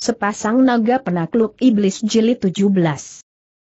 Sepasang naga penakluk iblis jilid 17.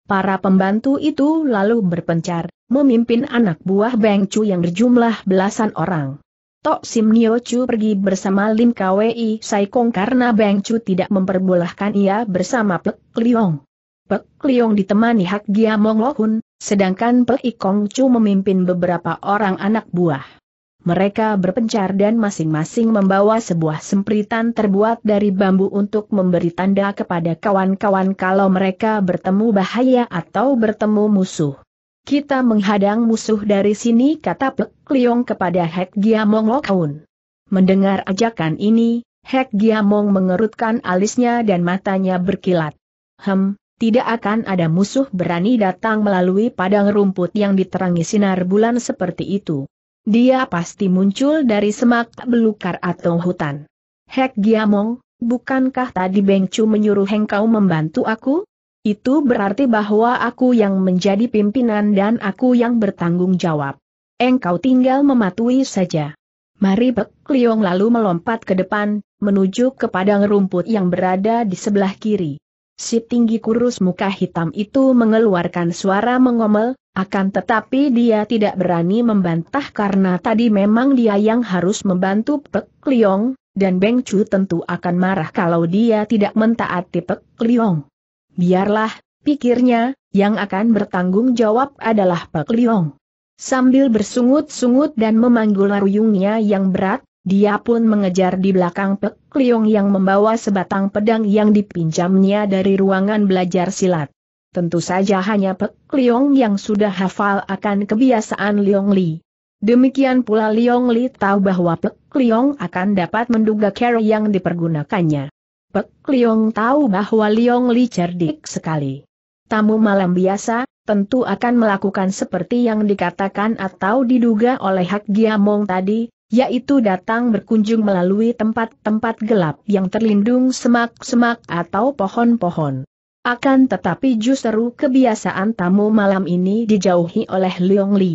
Para pembantu itu lalu berpencar, memimpin anak buah Beng Chu yang berjumlah belasan orang. Tok Sim Nio Chu pergi bersama Lim Kwei Saikong karena Beng Chu tidak memperbolehkan ia bersama Pek Liong. Pek Liong ditemani Hak Gia Mong Lohun, sedangkan Pek Ikong Chu memimpin beberapa orang anak buah. Mereka berpencar dan masing-masing membawa sebuah sempritan terbuat dari bambu untuk memberi tanda kepada kawan-kawan kalau mereka bertemu bahaya atau bertemu musuh. Kita menghadang musuh dari sini kata Pek Liong kepada Hek Giamong Lokaun. Mendengar ajakan ini, Hek Giamong mengerutkan alisnya dan matanya berkilat. Hem, tidak akan ada musuh berani datang melalui padang rumput yang diterangi sinar bulan seperti itu. Dia pasti muncul dari semak belukar atau hutan. Hek Giamong, bukankah tadi Bengcu menyuruh engkau membantu aku? Itu berarti bahwa aku yang menjadi pimpinan dan aku yang bertanggung jawab. Engkau tinggal mematuhi saja. Mari Pek Liong lalu melompat ke depan, menuju ke padang rumput yang berada di sebelah kiri. Si tinggi kurus muka hitam itu mengeluarkan suara mengomel, akan tetapi dia tidak berani membantah karena tadi memang dia yang harus membantu Pek Liong, dan Beng Chu tentu akan marah kalau dia tidak mentaati Pek Liong. Biarlah, pikirnya, yang akan bertanggung jawab adalah Pek Liong. Sambil bersungut-sungut dan memanggul ruyungnya yang berat, dia pun mengejar di belakang Pek Liong yang membawa sebatang pedang yang dipinjamnya dari ruangan belajar silat. Tentu saja hanya Pek Liong yang sudah hafal akan kebiasaan Liong Li. Demikian pula Liong Li tahu bahwa Pek Liong akan dapat menduga cara yang dipergunakannya. Pek Liong tahu bahwa Liong Li cerdik sekali. Tamu malam biasa, tentu akan melakukan seperti yang dikatakan atau diduga oleh Hak Giamong tadi, yaitu datang berkunjung melalui tempat-tempat gelap yang terlindung semak-semak atau pohon-pohon. Akan tetapi justru kebiasaan tamu malam ini dijauhi oleh Leong Li.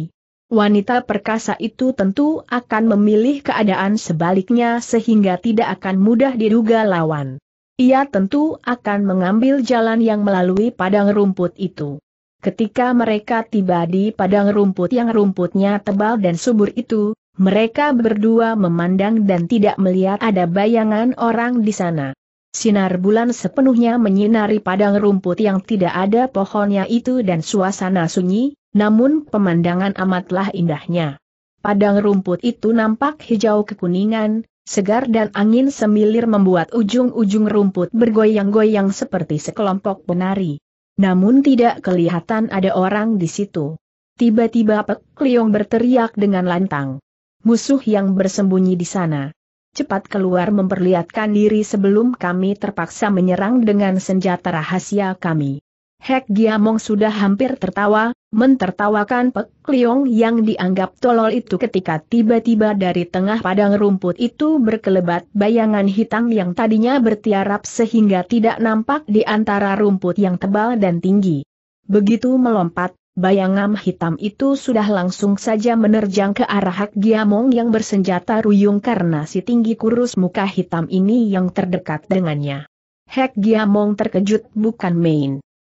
Wanita perkasa itu tentu akan memilih keadaan sebaliknya sehingga tidak akan mudah diduga lawan. Ia tentu akan mengambil jalan yang melalui padang rumput itu. Ketika mereka tiba di padang rumput yang rumputnya tebal dan subur itu, mereka berdua memandang dan tidak melihat ada bayangan orang di sana. Sinar bulan sepenuhnya menyinari padang rumput yang tidak ada pohonnya itu dan suasana sunyi, namun pemandangan amatlah indahnya. Padang rumput itu nampak hijau kekuningan, segar dan angin semilir membuat ujung-ujung rumput bergoyang-goyang seperti sekelompok penari. Namun tidak kelihatan ada orang di situ. Tiba-tiba Pek Liong berteriak dengan lantang musuh yang bersembunyi di sana. Cepat keluar memperlihatkan diri sebelum kami terpaksa menyerang dengan senjata rahasia kami. Hek Giamong sudah hampir tertawa, mentertawakan Pek Liong yang dianggap tolol itu ketika tiba-tiba dari tengah padang rumput itu berkelebat bayangan hitam yang tadinya bertiarap sehingga tidak nampak di antara rumput yang tebal dan tinggi. Begitu melompat, Bayangan hitam itu sudah langsung saja menerjang ke arah Hak Giamong yang bersenjata ruyung karena si tinggi kurus muka hitam ini yang terdekat dengannya. Hak Giamong terkejut bukan main.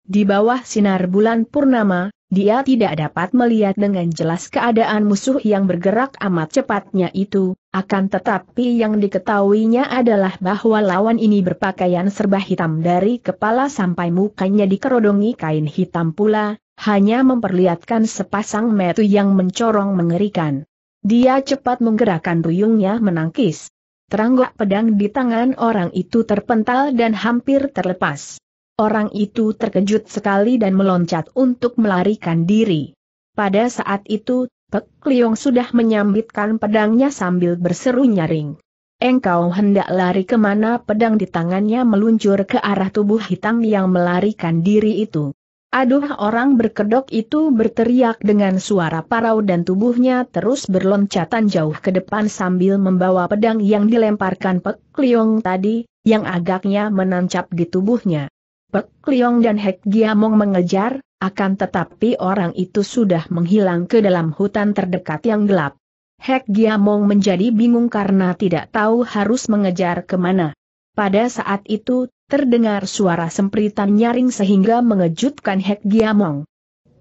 Di bawah sinar bulan purnama, dia tidak dapat melihat dengan jelas keadaan musuh yang bergerak amat cepatnya itu, akan tetapi yang diketahuinya adalah bahwa lawan ini berpakaian serba hitam dari kepala sampai mukanya dikerodongi kain hitam pula, hanya memperlihatkan sepasang metu yang mencorong mengerikan. Dia cepat menggerakkan duyungnya menangkis. Teranggak pedang di tangan orang itu terpental dan hampir terlepas. Orang itu terkejut sekali dan meloncat untuk melarikan diri. Pada saat itu, Pek Liong sudah menyambitkan pedangnya sambil berseru nyaring. Engkau hendak lari kemana pedang di tangannya meluncur ke arah tubuh hitam yang melarikan diri itu. Aduh orang berkedok itu berteriak dengan suara parau dan tubuhnya terus berloncatan jauh ke depan sambil membawa pedang yang dilemparkan Pek Liong tadi, yang agaknya menancap di tubuhnya. Pek Liong dan Hek Giamong mengejar, akan tetapi orang itu sudah menghilang ke dalam hutan terdekat yang gelap. Hek Giamong menjadi bingung karena tidak tahu harus mengejar kemana. Pada saat itu terdengar suara sempritan nyaring sehingga mengejutkan Hek Giamong.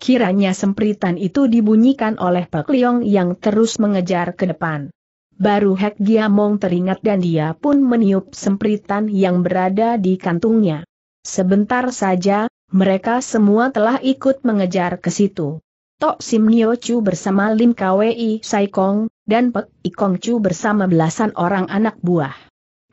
Kiranya sempritan itu dibunyikan oleh Pak Liong yang terus mengejar ke depan. Baru Hek Giamong teringat dan dia pun meniup sempritan yang berada di kantungnya. Sebentar saja, mereka semua telah ikut mengejar ke situ. Tok Sim Nio Chu bersama Lim Kwei Kong, dan Pek Ikong Chu bersama belasan orang anak buah.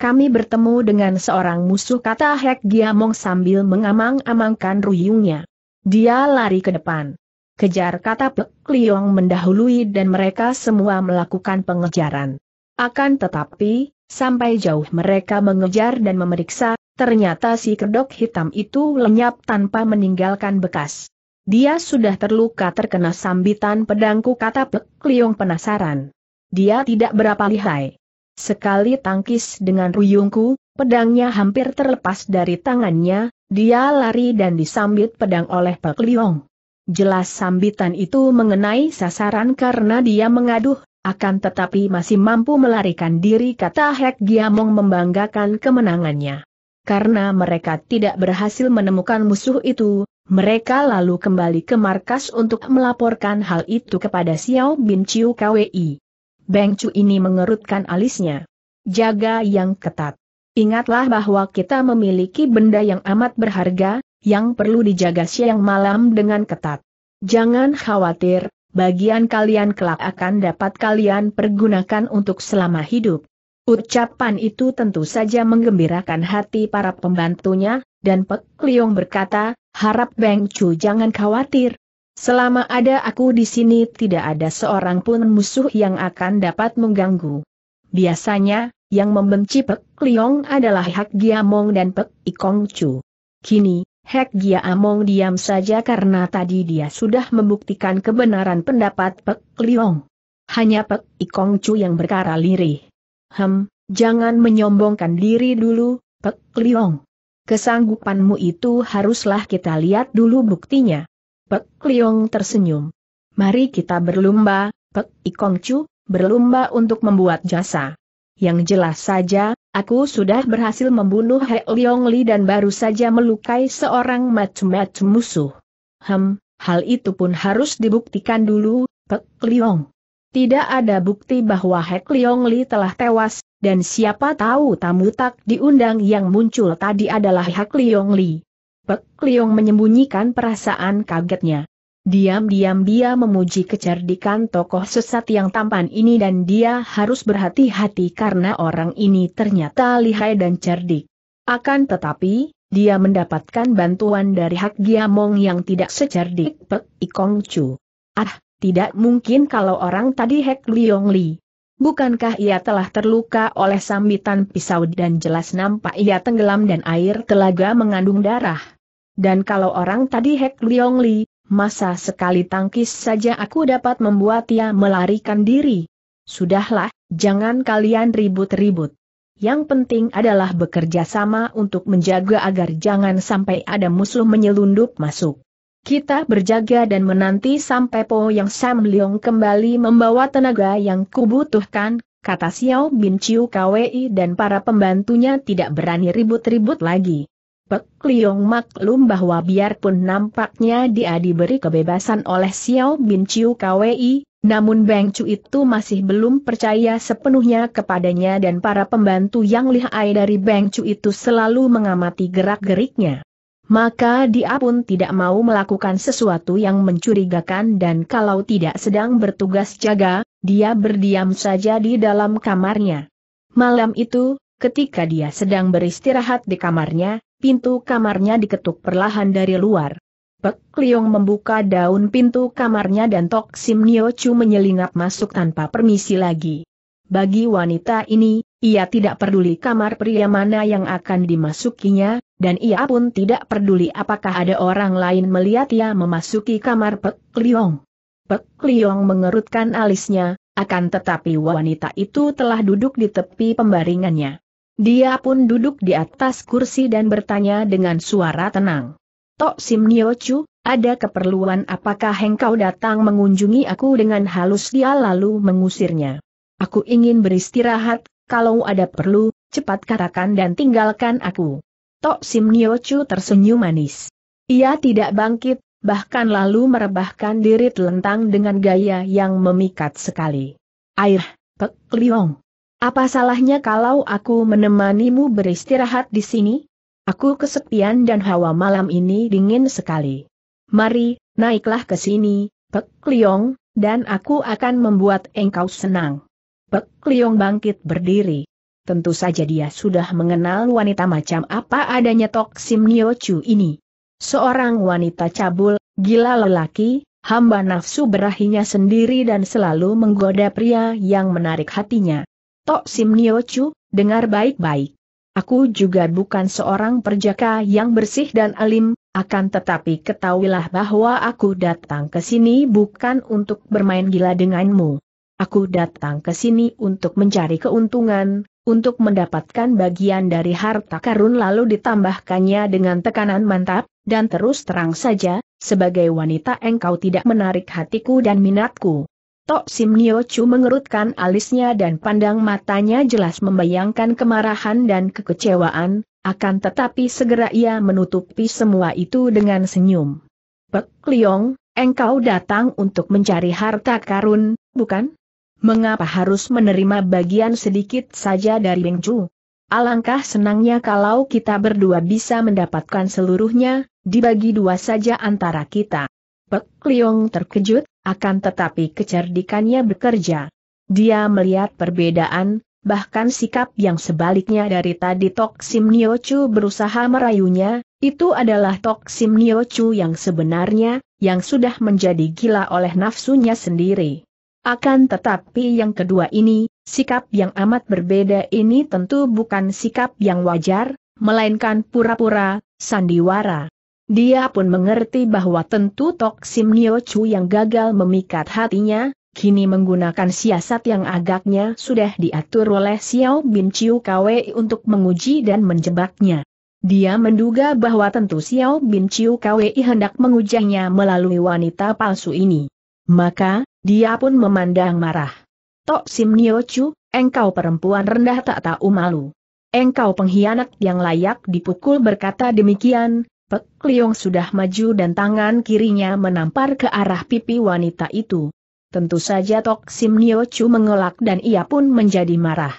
Kami bertemu dengan seorang musuh kata Hek Giamong sambil mengamang-amangkan ruyungnya. Dia lari ke depan. Kejar kata Pek Liong mendahului dan mereka semua melakukan pengejaran. Akan tetapi, sampai jauh mereka mengejar dan memeriksa, ternyata si kedok hitam itu lenyap tanpa meninggalkan bekas. Dia sudah terluka terkena sambitan pedangku kata Pek Liong penasaran. Dia tidak berapa lihai. Sekali tangkis dengan ruyungku, pedangnya hampir terlepas dari tangannya, dia lari dan disambit pedang oleh Pak Liong. Jelas sambitan itu mengenai sasaran karena dia mengaduh, akan tetapi masih mampu melarikan diri kata Hek Giamong membanggakan kemenangannya. Karena mereka tidak berhasil menemukan musuh itu, mereka lalu kembali ke markas untuk melaporkan hal itu kepada Xiao Bin Chiu KWI. Beng Cu ini mengerutkan alisnya. Jaga yang ketat. Ingatlah bahwa kita memiliki benda yang amat berharga, yang perlu dijaga siang malam dengan ketat. Jangan khawatir, bagian kalian kelak akan dapat kalian pergunakan untuk selama hidup. Ucapan itu tentu saja menggembirakan hati para pembantunya, dan Pek Liong berkata, harap Beng Chu jangan khawatir, Selama ada aku di sini tidak ada seorang pun musuh yang akan dapat mengganggu. Biasanya, yang membenci Pek Liong adalah Hak Giamong dan Pek Ikong Chu. Kini, Hak Giamong diam saja karena tadi dia sudah membuktikan kebenaran pendapat Pek Liong. Hanya Pek Ikong Chu yang berkara lirih. Hem, jangan menyombongkan diri dulu, Pek Liong. Kesanggupanmu itu haruslah kita lihat dulu buktinya. Pek Liong tersenyum. Mari kita berlumba, Pek Ikong Chu, berlumba untuk membuat jasa. Yang jelas saja, aku sudah berhasil membunuh He Liong Li dan baru saja melukai seorang macam-macam musuh. Hem, hal itu pun harus dibuktikan dulu, Pek Liong. Tidak ada bukti bahwa He Liong Li telah tewas, dan siapa tahu tamu tak diundang yang muncul tadi adalah He Liong Li. Pek Liong menyembunyikan perasaan kagetnya. Diam-diam dia memuji kecerdikan tokoh sesat yang tampan ini dan dia harus berhati-hati karena orang ini ternyata lihai dan cerdik. Akan tetapi, dia mendapatkan bantuan dari Hak Giamong yang tidak secerdik Pek Ikong Chu. Ah, tidak mungkin kalau orang tadi Hek Liong Li. Bukankah ia telah terluka oleh sambitan pisau dan jelas nampak ia tenggelam dan air telaga mengandung darah? Dan kalau orang tadi Hek Leong Li, masa sekali tangkis saja aku dapat membuat ia melarikan diri? Sudahlah, jangan kalian ribut-ribut. Yang penting adalah bekerja sama untuk menjaga agar jangan sampai ada musuh menyelundup masuk. Kita berjaga dan menanti sampai Po Yang Sam Leong kembali membawa tenaga yang kubutuhkan, kata Xiao Bin Chiu Kwei dan para pembantunya tidak berani ribut-ribut lagi. Pek Liong maklum bahwa biarpun nampaknya dia diberi kebebasan oleh Xiao Bin Chiu KWI, namun Beng Chu itu masih belum percaya sepenuhnya kepadanya dan para pembantu yang lihai dari Beng Chu itu selalu mengamati gerak-geriknya. Maka dia pun tidak mau melakukan sesuatu yang mencurigakan dan kalau tidak sedang bertugas jaga, dia berdiam saja di dalam kamarnya. Malam itu, Ketika dia sedang beristirahat di kamarnya, pintu kamarnya diketuk perlahan dari luar. Pek Liong membuka daun pintu kamarnya dan Tok Sim Nio Chu menyelinap masuk tanpa permisi lagi. Bagi wanita ini, ia tidak peduli kamar pria mana yang akan dimasukinya, dan ia pun tidak peduli apakah ada orang lain melihat ia memasuki kamar Pek Liong. Pek Liong mengerutkan alisnya, akan tetapi wanita itu telah duduk di tepi pembaringannya. Dia pun duduk di atas kursi dan bertanya dengan suara tenang. Tok Sim Niochu, ada keperluan apakah engkau datang mengunjungi aku dengan halus dia lalu mengusirnya. Aku ingin beristirahat, kalau ada perlu, cepat katakan dan tinggalkan aku. Tok Sim Niochu tersenyum manis. Ia tidak bangkit, bahkan lalu merebahkan diri telentang dengan gaya yang memikat sekali. Air, Pek Liong. Apa salahnya kalau aku menemanimu beristirahat di sini? Aku kesepian dan hawa malam ini dingin sekali. Mari, naiklah ke sini, Pek Liong, dan aku akan membuat engkau senang. Pek Liong bangkit berdiri. Tentu saja dia sudah mengenal wanita macam apa adanya Tok Sim Nio Chu ini. Seorang wanita cabul, gila lelaki, hamba nafsu berahinya sendiri dan selalu menggoda pria yang menarik hatinya. Tok Sim Chu, dengar baik-baik. Aku juga bukan seorang perjaka yang bersih dan alim, akan tetapi ketahuilah bahwa aku datang ke sini bukan untuk bermain gila denganmu. Aku datang ke sini untuk mencari keuntungan, untuk mendapatkan bagian dari harta karun lalu ditambahkannya dengan tekanan mantap, dan terus terang saja, sebagai wanita engkau tidak menarik hatiku dan minatku. Tok Sim Nio Chu mengerutkan alisnya dan pandang matanya jelas membayangkan kemarahan dan kekecewaan, akan tetapi segera ia menutupi semua itu dengan senyum. Pek Liong, engkau datang untuk mencari harta karun, bukan? Mengapa harus menerima bagian sedikit saja dari Beng Chu? Alangkah senangnya kalau kita berdua bisa mendapatkan seluruhnya, dibagi dua saja antara kita. Pek Kliong terkejut, akan tetapi kecerdikannya bekerja. Dia melihat perbedaan, bahkan sikap yang sebaliknya dari tadi Tok Sim Chu berusaha merayunya, itu adalah Tok Sim Chu yang sebenarnya, yang sudah menjadi gila oleh nafsunya sendiri. Akan tetapi yang kedua ini, sikap yang amat berbeda ini tentu bukan sikap yang wajar, melainkan pura-pura, sandiwara. Dia pun mengerti bahwa tentu Tok Sim Nio Chu yang gagal memikat hatinya, kini menggunakan siasat yang agaknya sudah diatur oleh Xiao Bin Chiu Kwe untuk menguji dan menjebaknya. Dia menduga bahwa tentu Xiao Bin Chiu Kwei hendak mengujinya melalui wanita palsu ini. Maka, dia pun memandang marah. Tok Sim Nio Chu, engkau perempuan rendah tak tahu malu. Engkau pengkhianat yang layak dipukul berkata demikian, Pek Liong sudah maju dan tangan kirinya menampar ke arah pipi wanita itu. Tentu saja Tok Sim Nio Chu mengelak dan ia pun menjadi marah.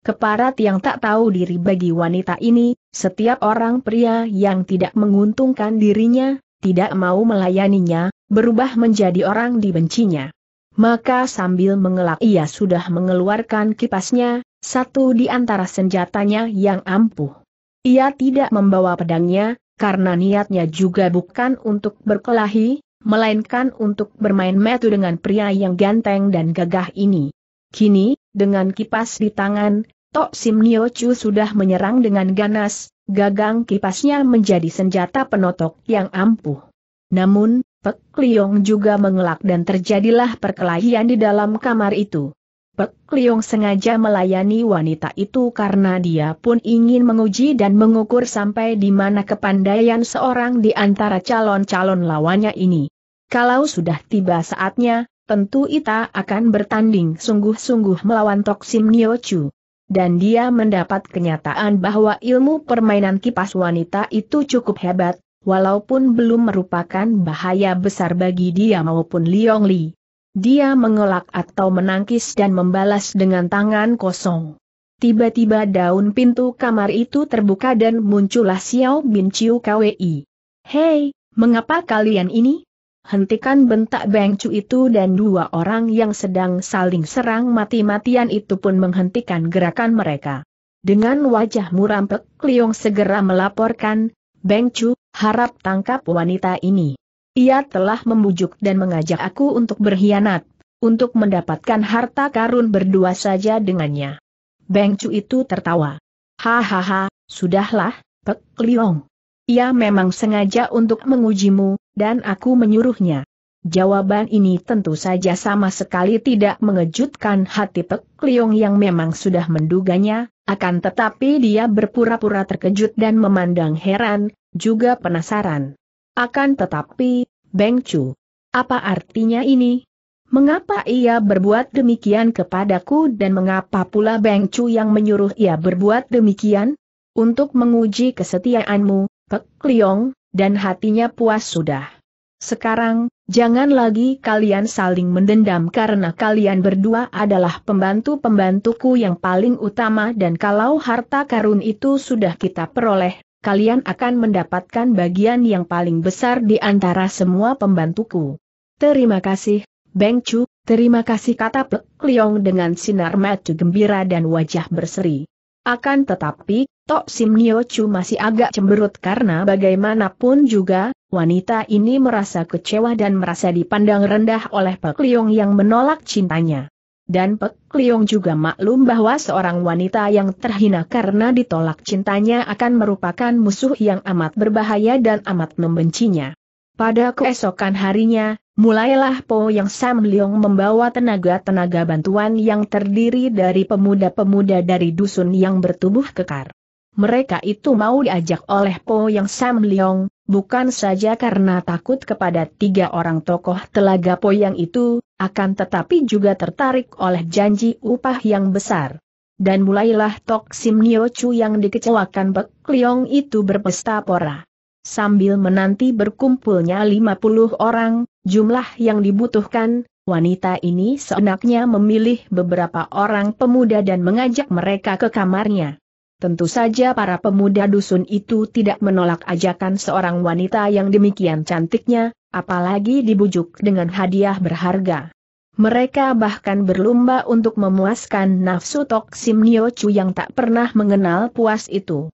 Keparat yang tak tahu diri bagi wanita ini, setiap orang pria yang tidak menguntungkan dirinya, tidak mau melayaninya, berubah menjadi orang dibencinya. Maka sambil mengelak ia sudah mengeluarkan kipasnya, satu di antara senjatanya yang ampuh. Ia tidak membawa pedangnya, karena niatnya juga bukan untuk berkelahi, melainkan untuk bermain metu dengan pria yang ganteng dan gagah ini. Kini, dengan kipas di tangan, Tok Sim Nio Chu sudah menyerang dengan ganas, gagang kipasnya menjadi senjata penotok yang ampuh. Namun, Pek Liong juga mengelak dan terjadilah perkelahian di dalam kamar itu. Pek Liong sengaja melayani wanita itu karena dia pun ingin menguji dan mengukur sampai di mana kepandaian seorang di antara calon-calon lawannya ini. Kalau sudah tiba saatnya, tentu Ita akan bertanding sungguh-sungguh melawan Toksim Niochu dan dia mendapat kenyataan bahwa ilmu permainan kipas wanita itu cukup hebat, walaupun belum merupakan bahaya besar bagi dia maupun Liong Li. Dia mengelak atau menangkis dan membalas dengan tangan kosong. Tiba-tiba daun pintu kamar itu terbuka dan muncullah Xiao Bin Chiu KWI. Hei, mengapa kalian ini? Hentikan bentak Beng Chu itu dan dua orang yang sedang saling serang mati-matian itu pun menghentikan gerakan mereka. Dengan wajah murampek, Liong segera melaporkan, Beng Chu, harap tangkap wanita ini. Ia telah membujuk dan mengajak aku untuk berkhianat, untuk mendapatkan harta karun berdua saja dengannya. Beng Cu itu tertawa. Hahaha, sudahlah, Pek Liong. Ia memang sengaja untuk mengujimu, dan aku menyuruhnya. Jawaban ini tentu saja sama sekali tidak mengejutkan hati Pek Liong yang memang sudah menduganya, akan tetapi dia berpura-pura terkejut dan memandang heran, juga penasaran. Akan tetapi, Beng Chu, apa artinya ini? Mengapa ia berbuat demikian kepadaku dan mengapa pula Beng Chu yang menyuruh ia berbuat demikian? Untuk menguji kesetiaanmu, Pek Liong, dan hatinya puas sudah. Sekarang, jangan lagi kalian saling mendendam karena kalian berdua adalah pembantu-pembantuku yang paling utama dan kalau harta karun itu sudah kita peroleh kalian akan mendapatkan bagian yang paling besar di antara semua pembantuku. Terima kasih, Beng Chu, terima kasih kata Plek Liong dengan sinar mata gembira dan wajah berseri. Akan tetapi, Tok Sim Nio Chu masih agak cemberut karena bagaimanapun juga, wanita ini merasa kecewa dan merasa dipandang rendah oleh Pak Liong yang menolak cintanya. Dan Pek Liong juga maklum bahwa seorang wanita yang terhina karena ditolak cintanya akan merupakan musuh yang amat berbahaya dan amat membencinya. Pada keesokan harinya, mulailah Po Yang Sam Liong membawa tenaga-tenaga bantuan yang terdiri dari pemuda-pemuda dari dusun yang bertubuh kekar. Mereka itu mau diajak oleh Po Yang Sam Liong, bukan saja karena takut kepada tiga orang tokoh telaga Po Yang itu, akan tetapi juga tertarik oleh janji upah yang besar. Dan mulailah Tok Sim Nio Chu yang dikecewakan Bek Liong itu berpesta pora. Sambil menanti berkumpulnya 50 orang, jumlah yang dibutuhkan, wanita ini seenaknya memilih beberapa orang pemuda dan mengajak mereka ke kamarnya. Tentu saja para pemuda dusun itu tidak menolak ajakan seorang wanita yang demikian cantiknya, apalagi dibujuk dengan hadiah berharga. Mereka bahkan berlomba untuk memuaskan nafsu toksim Sim Nio Chu yang tak pernah mengenal puas itu.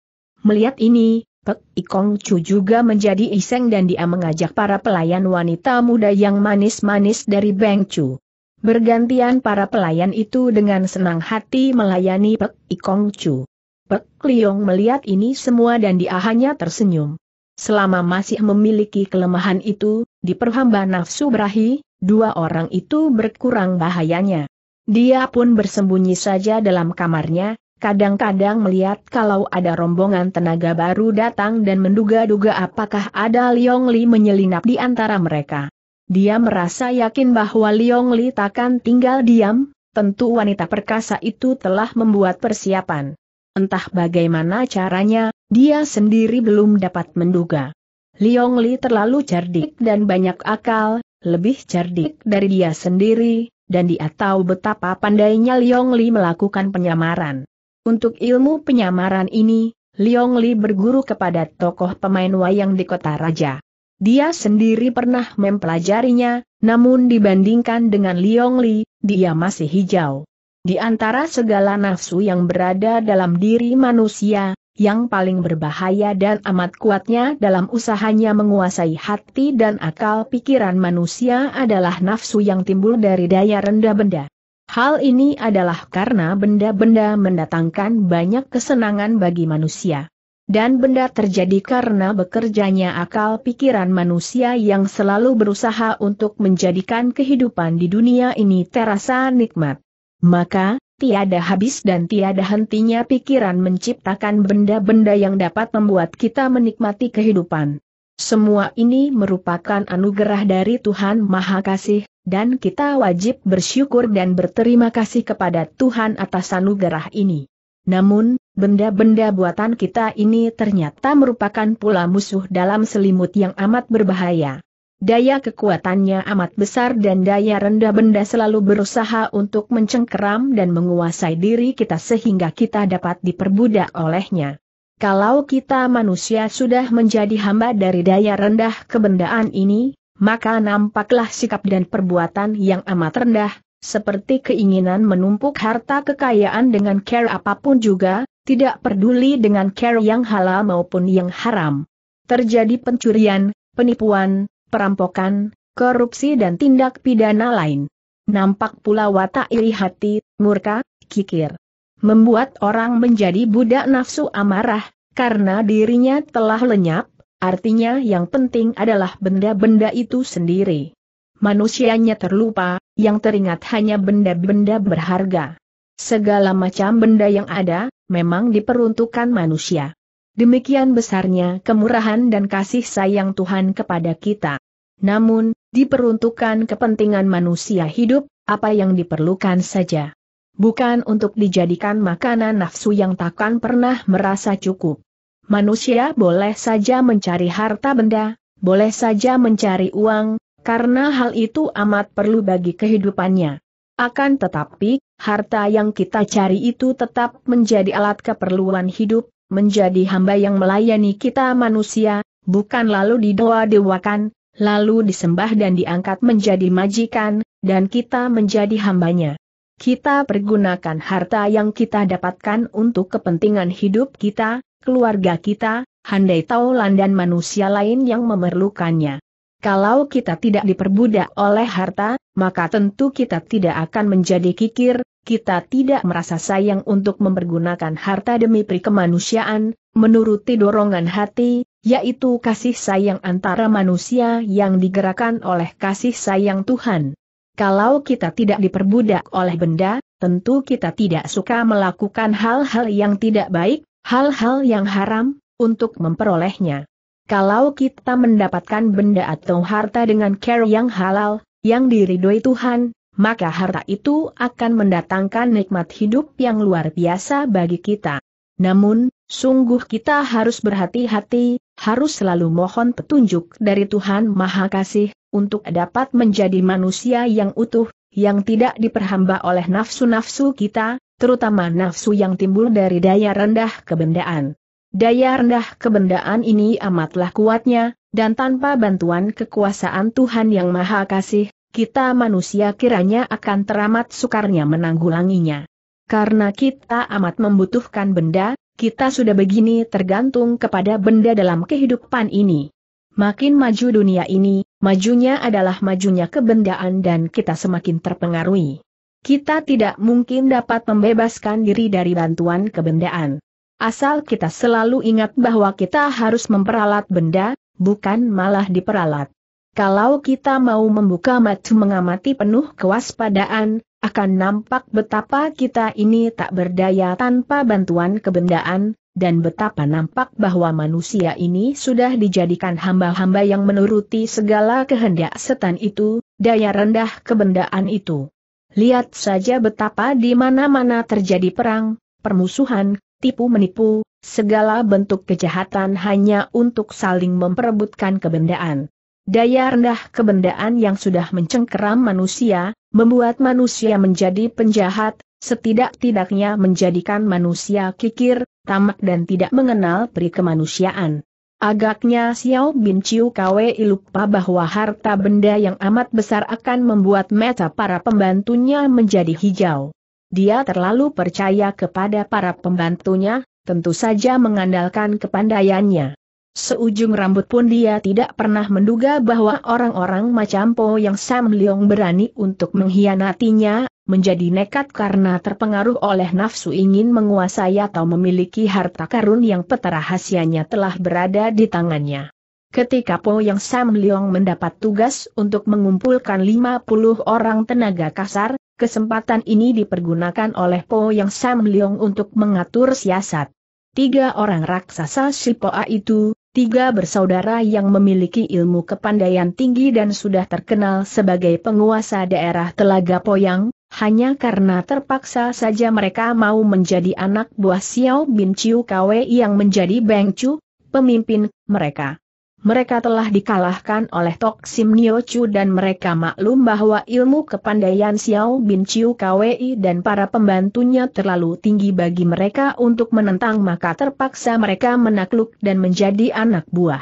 Melihat ini, Pek Ikong Chu juga menjadi iseng dan dia mengajak para pelayan wanita muda yang manis-manis dari Beng Chu. Bergantian para pelayan itu dengan senang hati melayani Pek Ikong Chu. Pek Liong melihat ini semua dan dia hanya tersenyum. Selama masih memiliki kelemahan itu, di diperhamba nafsu berahi, dua orang itu berkurang bahayanya. Dia pun bersembunyi saja dalam kamarnya, kadang-kadang melihat kalau ada rombongan tenaga baru datang dan menduga-duga apakah ada Liong Li menyelinap di antara mereka. Dia merasa yakin bahwa Liong Li takkan tinggal diam, tentu wanita perkasa itu telah membuat persiapan. Entah bagaimana caranya, dia sendiri belum dapat menduga. Liong Li terlalu cerdik dan banyak akal, lebih cerdik dari dia sendiri, dan dia tahu betapa pandainya Liong Li melakukan penyamaran. Untuk ilmu penyamaran ini, Liong Li berguru kepada tokoh pemain wayang di kota raja. Dia sendiri pernah mempelajarinya, namun dibandingkan dengan Liong Li, dia masih hijau. Di antara segala nafsu yang berada dalam diri manusia, yang paling berbahaya dan amat kuatnya dalam usahanya menguasai hati dan akal pikiran manusia adalah nafsu yang timbul dari daya rendah benda. Hal ini adalah karena benda-benda mendatangkan banyak kesenangan bagi manusia. Dan benda terjadi karena bekerjanya akal pikiran manusia yang selalu berusaha untuk menjadikan kehidupan di dunia ini terasa nikmat. Maka, tiada habis dan tiada hentinya pikiran menciptakan benda-benda yang dapat membuat kita menikmati kehidupan. Semua ini merupakan anugerah dari Tuhan Maha Kasih, dan kita wajib bersyukur dan berterima kasih kepada Tuhan atas anugerah ini. Namun, benda-benda buatan kita ini ternyata merupakan pula musuh dalam selimut yang amat berbahaya. Daya kekuatannya amat besar dan daya rendah benda selalu berusaha untuk mencengkeram dan menguasai diri kita sehingga kita dapat diperbudak olehnya. Kalau kita manusia sudah menjadi hamba dari daya rendah kebendaan ini, maka nampaklah sikap dan perbuatan yang amat rendah, seperti keinginan menumpuk harta kekayaan dengan care apapun juga, tidak peduli dengan care yang halal maupun yang haram. Terjadi pencurian, penipuan, perampokan, korupsi dan tindak pidana lain. Nampak pula watak iri hati, murka, kikir. Membuat orang menjadi budak nafsu amarah, karena dirinya telah lenyap, artinya yang penting adalah benda-benda itu sendiri. Manusianya terlupa, yang teringat hanya benda-benda berharga. Segala macam benda yang ada, memang diperuntukkan manusia. Demikian besarnya kemurahan dan kasih sayang Tuhan kepada kita. Namun, diperuntukkan kepentingan manusia hidup, apa yang diperlukan saja. Bukan untuk dijadikan makanan nafsu yang takkan pernah merasa cukup. Manusia boleh saja mencari harta benda, boleh saja mencari uang, karena hal itu amat perlu bagi kehidupannya. Akan tetapi, harta yang kita cari itu tetap menjadi alat keperluan hidup, menjadi hamba yang melayani kita manusia, bukan lalu didoa-dewakan, lalu disembah dan diangkat menjadi majikan, dan kita menjadi hambanya. Kita pergunakan harta yang kita dapatkan untuk kepentingan hidup kita, keluarga kita, handai taulan dan manusia lain yang memerlukannya. Kalau kita tidak diperbudak oleh harta, maka tentu kita tidak akan menjadi kikir, kita tidak merasa sayang untuk mempergunakan harta demi prikemanusiaan, menuruti dorongan hati, yaitu kasih sayang antara manusia yang digerakkan oleh kasih sayang Tuhan. Kalau kita tidak diperbudak oleh benda, tentu kita tidak suka melakukan hal-hal yang tidak baik, hal-hal yang haram, untuk memperolehnya. Kalau kita mendapatkan benda atau harta dengan care yang halal, yang diridhoi Tuhan, maka harta itu akan mendatangkan nikmat hidup yang luar biasa bagi kita. Namun, sungguh kita harus berhati-hati, harus selalu mohon petunjuk dari Tuhan Maha Kasih, untuk dapat menjadi manusia yang utuh, yang tidak diperhamba oleh nafsu-nafsu kita, terutama nafsu yang timbul dari daya rendah kebendaan. Daya rendah kebendaan ini amatlah kuatnya, dan tanpa bantuan kekuasaan Tuhan yang Maha Kasih, kita manusia kiranya akan teramat sukarnya menanggulanginya. Karena kita amat membutuhkan benda, kita sudah begini tergantung kepada benda dalam kehidupan ini. Makin maju dunia ini, majunya adalah majunya kebendaan dan kita semakin terpengaruhi. Kita tidak mungkin dapat membebaskan diri dari bantuan kebendaan. Asal kita selalu ingat bahwa kita harus memperalat benda, bukan malah diperalat. Kalau kita mau membuka mata mengamati penuh kewaspadaan, akan nampak betapa kita ini tak berdaya tanpa bantuan kebendaan, dan betapa nampak bahwa manusia ini sudah dijadikan hamba-hamba yang menuruti segala kehendak setan itu, daya rendah kebendaan itu. Lihat saja betapa di mana-mana terjadi perang, permusuhan, tipu menipu, segala bentuk kejahatan hanya untuk saling memperebutkan kebendaan. Daya rendah kebendaan yang sudah mencengkeram manusia, membuat manusia menjadi penjahat, setidak-tidaknya menjadikan manusia kikir, tamak dan tidak mengenal peri kemanusiaan. Agaknya Xiao Bin Chiu Kwe lupa bahwa harta benda yang amat besar akan membuat mata para pembantunya menjadi hijau. Dia terlalu percaya kepada para pembantunya, tentu saja mengandalkan kepandaiannya. Seujung rambut pun dia tidak pernah menduga bahwa orang-orang macam Po yang Sam Leong berani untuk mengkhianatinya, menjadi nekat karena terpengaruh oleh nafsu ingin menguasai atau memiliki harta karun yang peta rahasianya telah berada di tangannya. Ketika Po Yang Sam Leong mendapat tugas untuk mengumpulkan 50 orang tenaga kasar, kesempatan ini dipergunakan oleh Po Yang Sam Leong untuk mengatur siasat tiga orang raksasa Sipoa itu, tiga bersaudara yang memiliki ilmu kepandaian tinggi dan sudah terkenal sebagai penguasa daerah Telaga Poyang, hanya karena terpaksa saja mereka mau menjadi anak buah Xiao Bin Chiu Kwe yang menjadi Beng Chu, pemimpin mereka mereka telah dikalahkan oleh Tok Sim Nio Chu dan mereka maklum bahwa ilmu kepandaian Xiao Bin Chiu Kwi dan para pembantunya terlalu tinggi bagi mereka untuk menentang maka terpaksa mereka menakluk dan menjadi anak buah.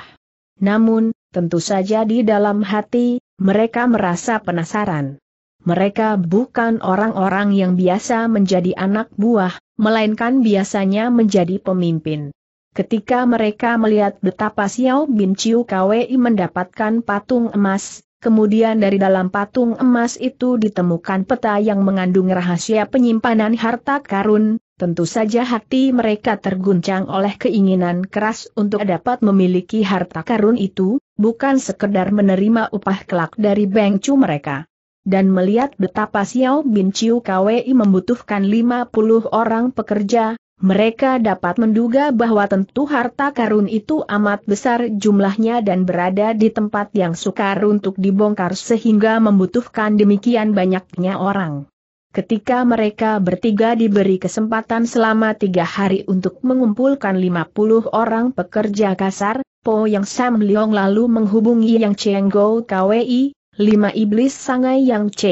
Namun, tentu saja di dalam hati, mereka merasa penasaran. Mereka bukan orang-orang yang biasa menjadi anak buah, melainkan biasanya menjadi pemimpin. Ketika mereka melihat betapa Xiao Bin Chiu Kwei mendapatkan patung emas, kemudian dari dalam patung emas itu ditemukan peta yang mengandung rahasia penyimpanan harta karun, tentu saja hati mereka terguncang oleh keinginan keras untuk dapat memiliki harta karun itu, bukan sekedar menerima upah kelak dari Chu mereka. Dan melihat betapa Xiao Bin Chiu Kwei membutuhkan 50 orang pekerja, mereka dapat menduga bahwa tentu harta karun itu amat besar jumlahnya dan berada di tempat yang sukar untuk dibongkar sehingga membutuhkan demikian banyaknya orang. Ketika mereka bertiga diberi kesempatan selama tiga hari untuk mengumpulkan 50 orang pekerja kasar, Po Yang Sam Leong lalu menghubungi Yang Cheng Go KWI, lima iblis sangai Yang C.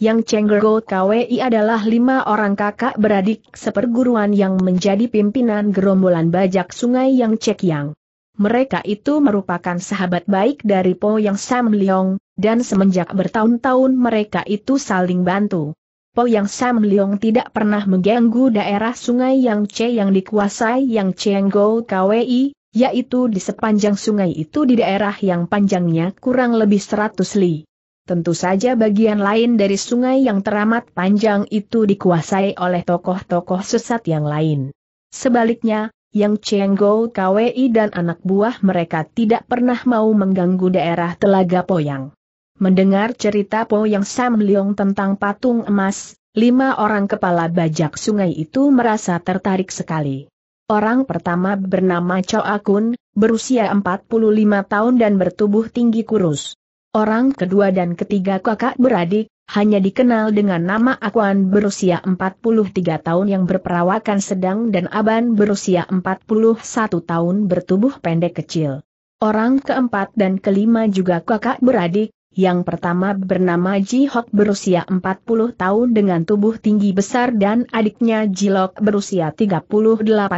Yang Chenggero KWI adalah lima orang kakak beradik seperguruan yang menjadi pimpinan gerombolan bajak sungai Yang yang. Mereka itu merupakan sahabat baik dari Po Yang Sam Leong, dan semenjak bertahun-tahun mereka itu saling bantu. Po Yang Sam Leong tidak pernah mengganggu daerah sungai Yang Ce yang dikuasai Yang Chenggo KWI, yaitu di sepanjang sungai itu di daerah yang panjangnya kurang lebih 100 li. Tentu saja bagian lain dari sungai yang teramat panjang itu dikuasai oleh tokoh-tokoh sesat yang lain. Sebaliknya, yang Chenggo Kwei dan anak buah mereka tidak pernah mau mengganggu daerah Telaga Poyang. Mendengar cerita Poyang Sam Leong tentang patung emas, lima orang kepala bajak sungai itu merasa tertarik sekali. Orang pertama bernama Cho Akun, berusia 45 tahun dan bertubuh tinggi kurus. Orang kedua dan ketiga kakak beradik, hanya dikenal dengan nama Akuan berusia 43 tahun yang berperawakan sedang dan Aban berusia 41 tahun bertubuh pendek kecil. Orang keempat dan kelima juga kakak beradik, yang pertama bernama Ji Hok berusia 40 tahun dengan tubuh tinggi besar dan adiknya Jilok berusia 38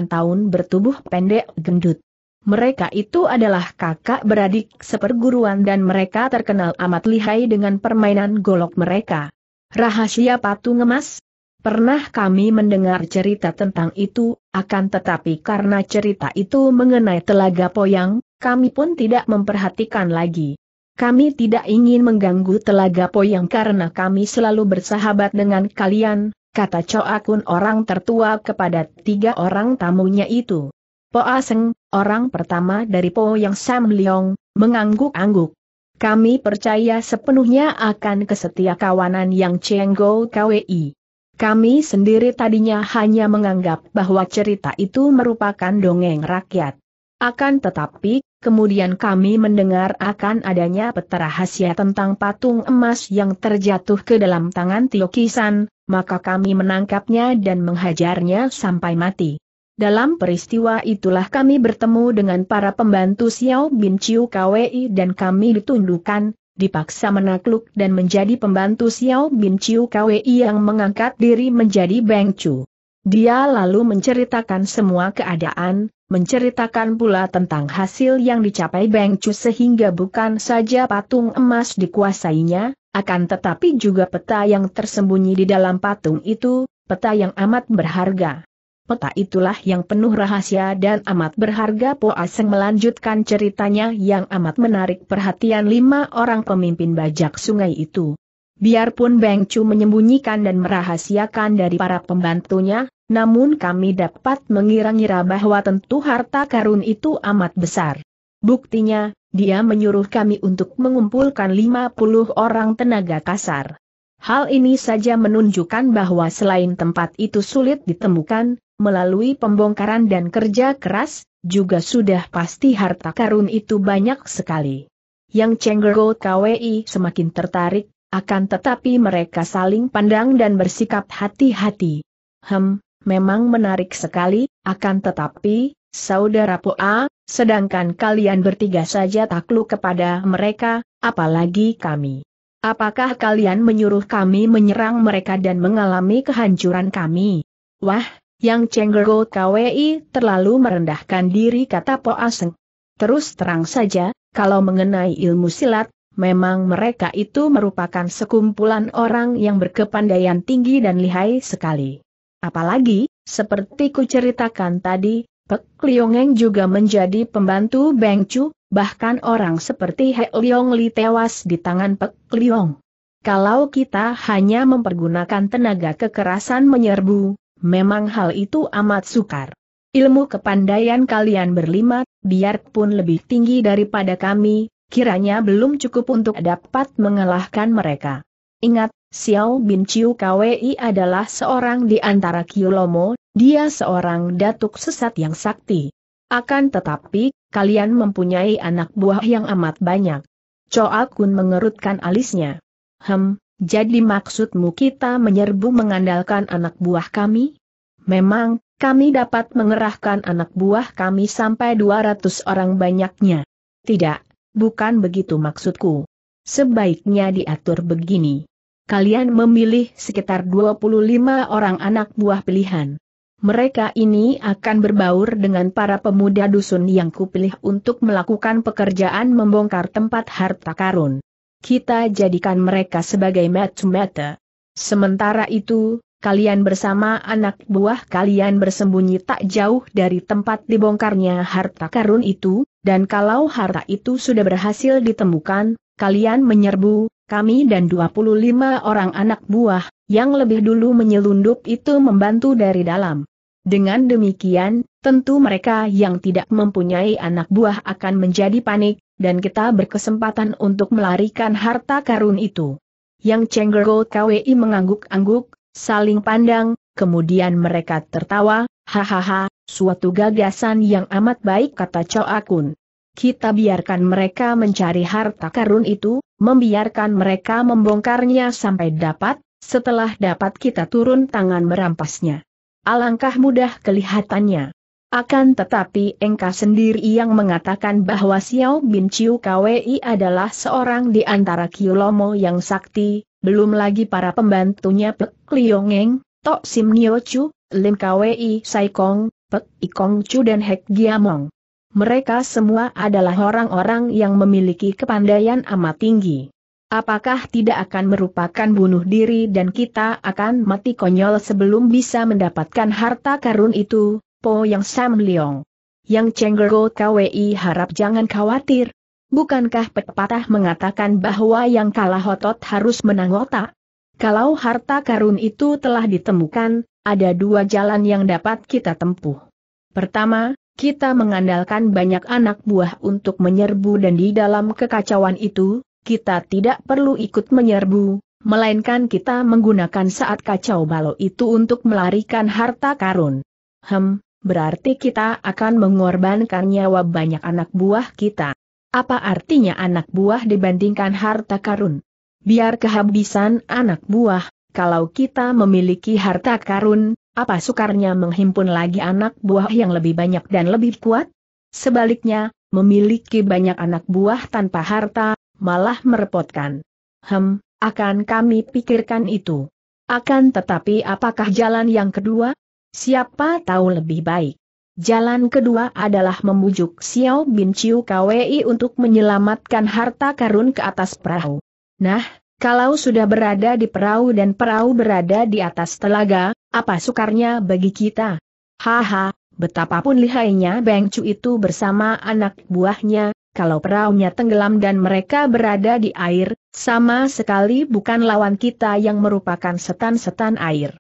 tahun bertubuh pendek gendut. Mereka itu adalah kakak beradik seperguruan dan mereka terkenal amat lihai dengan permainan golok mereka. Rahasia patung emas? Pernah kami mendengar cerita tentang itu, akan tetapi karena cerita itu mengenai telaga poyang, kami pun tidak memperhatikan lagi. Kami tidak ingin mengganggu telaga poyang karena kami selalu bersahabat dengan kalian, kata Coakun orang tertua kepada tiga orang tamunya itu. Po Aseng, orang pertama dari Po Yang Sam Leong, mengangguk-angguk. Kami percaya sepenuhnya akan kesetia kawanan yang Cenggo KWI. Kami sendiri tadinya hanya menganggap bahwa cerita itu merupakan dongeng rakyat. Akan tetapi, kemudian kami mendengar akan adanya peta rahasia tentang patung emas yang terjatuh ke dalam tangan Tio Kisan, maka kami menangkapnya dan menghajarnya sampai mati. Dalam peristiwa itulah kami bertemu dengan para pembantu Xiao Bin Chiu KWI dan kami ditundukkan, dipaksa menakluk dan menjadi pembantu Xiao Bin Chiu KWI yang mengangkat diri menjadi Beng Chu. Dia lalu menceritakan semua keadaan, menceritakan pula tentang hasil yang dicapai Beng Chu sehingga bukan saja patung emas dikuasainya, akan tetapi juga peta yang tersembunyi di dalam patung itu, peta yang amat berharga. Peta itulah yang penuh rahasia dan amat berharga Po Aseng melanjutkan ceritanya yang amat menarik perhatian lima orang pemimpin bajak sungai itu. Biarpun Beng Chu menyembunyikan dan merahasiakan dari para pembantunya, namun kami dapat mengira-ngira bahwa tentu harta karun itu amat besar. Buktinya, dia menyuruh kami untuk mengumpulkan 50 orang tenaga kasar. Hal ini saja menunjukkan bahwa selain tempat itu sulit ditemukan, melalui pembongkaran dan kerja keras, juga sudah pasti harta karun itu banyak sekali. Yang Cenggergo KWI semakin tertarik, akan tetapi mereka saling pandang dan bersikap hati-hati. Hem, memang menarik sekali, akan tetapi, saudara Poa, sedangkan kalian bertiga saja takluk kepada mereka, apalagi kami. Apakah kalian menyuruh kami menyerang mereka dan mengalami kehancuran kami? Wah, yang Cenggergo KWI terlalu merendahkan diri kata Po Aseng. Terus terang saja, kalau mengenai ilmu silat, memang mereka itu merupakan sekumpulan orang yang berkepandaian tinggi dan lihai sekali. Apalagi, seperti kuceritakan tadi, Pek Liongeng juga menjadi pembantu Beng Chu, bahkan orang seperti He Liong Li tewas di tangan Pek Liong. Kalau kita hanya mempergunakan tenaga kekerasan menyerbu, memang hal itu amat sukar. Ilmu kepandaian kalian berlima, biarpun lebih tinggi daripada kami, kiranya belum cukup untuk dapat mengalahkan mereka. Ingat, Xiao Bin Chiu Kwi adalah seorang di antara Kilomo, dia seorang datuk sesat yang sakti. Akan tetapi, kalian mempunyai anak buah yang amat banyak. Choa Kun mengerutkan alisnya. Hem, jadi maksudmu kita menyerbu mengandalkan anak buah kami? Memang, kami dapat mengerahkan anak buah kami sampai 200 orang banyaknya. Tidak, bukan begitu maksudku. Sebaiknya diatur begini. Kalian memilih sekitar 25 orang anak buah pilihan. Mereka ini akan berbaur dengan para pemuda dusun yang kupilih untuk melakukan pekerjaan membongkar tempat harta karun kita jadikan mereka sebagai mata-mata. Sementara itu, kalian bersama anak buah kalian bersembunyi tak jauh dari tempat dibongkarnya harta karun itu, dan kalau harta itu sudah berhasil ditemukan, kalian menyerbu, kami dan 25 orang anak buah, yang lebih dulu menyelundup itu membantu dari dalam. Dengan demikian, tentu mereka yang tidak mempunyai anak buah akan menjadi panik, dan kita berkesempatan untuk melarikan harta karun itu. Yang Cenggergo KWI mengangguk-angguk, saling pandang, kemudian mereka tertawa, hahaha, suatu gagasan yang amat baik kata Choa Kun. Kita biarkan mereka mencari harta karun itu, membiarkan mereka membongkarnya sampai dapat, setelah dapat kita turun tangan merampasnya. Alangkah mudah kelihatannya. Akan tetapi engkau sendiri yang mengatakan bahwa Xiao Bin Chiu Kwei adalah seorang di antara Kiyolomo yang sakti, belum lagi para pembantunya Pek Liongeng, Tok Sim Nio Chu, Lim Kwei Sai Kong, Pek Ikong Chu dan Hek Giamong. Mereka semua adalah orang-orang yang memiliki kepandaian amat tinggi. Apakah tidak akan merupakan bunuh diri dan kita akan mati konyol sebelum bisa mendapatkan harta karun itu? Po Yang Sam Leong. Yang Cenggergo KWI harap jangan khawatir. Bukankah pepatah mengatakan bahwa yang kalah otot harus menang otak? Kalau harta karun itu telah ditemukan, ada dua jalan yang dapat kita tempuh. Pertama, kita mengandalkan banyak anak buah untuk menyerbu dan di dalam kekacauan itu, kita tidak perlu ikut menyerbu, melainkan kita menggunakan saat kacau balau itu untuk melarikan harta karun. Hem, berarti kita akan mengorbankan nyawa banyak anak buah kita. Apa artinya anak buah dibandingkan harta karun? Biar kehabisan anak buah, kalau kita memiliki harta karun, apa sukarnya menghimpun lagi anak buah yang lebih banyak dan lebih kuat? Sebaliknya, memiliki banyak anak buah tanpa harta, malah merepotkan. Hem, akan kami pikirkan itu. Akan tetapi apakah jalan yang kedua? Siapa tahu lebih baik. Jalan kedua adalah membujuk Xiao Bin Chiu KWI untuk menyelamatkan harta karun ke atas perahu. Nah, kalau sudah berada di perahu dan perahu berada di atas telaga, apa sukarnya bagi kita? Haha, betapapun lihainya Beng Chu itu bersama anak buahnya, kalau perahunya tenggelam dan mereka berada di air, sama sekali bukan lawan kita yang merupakan setan-setan air.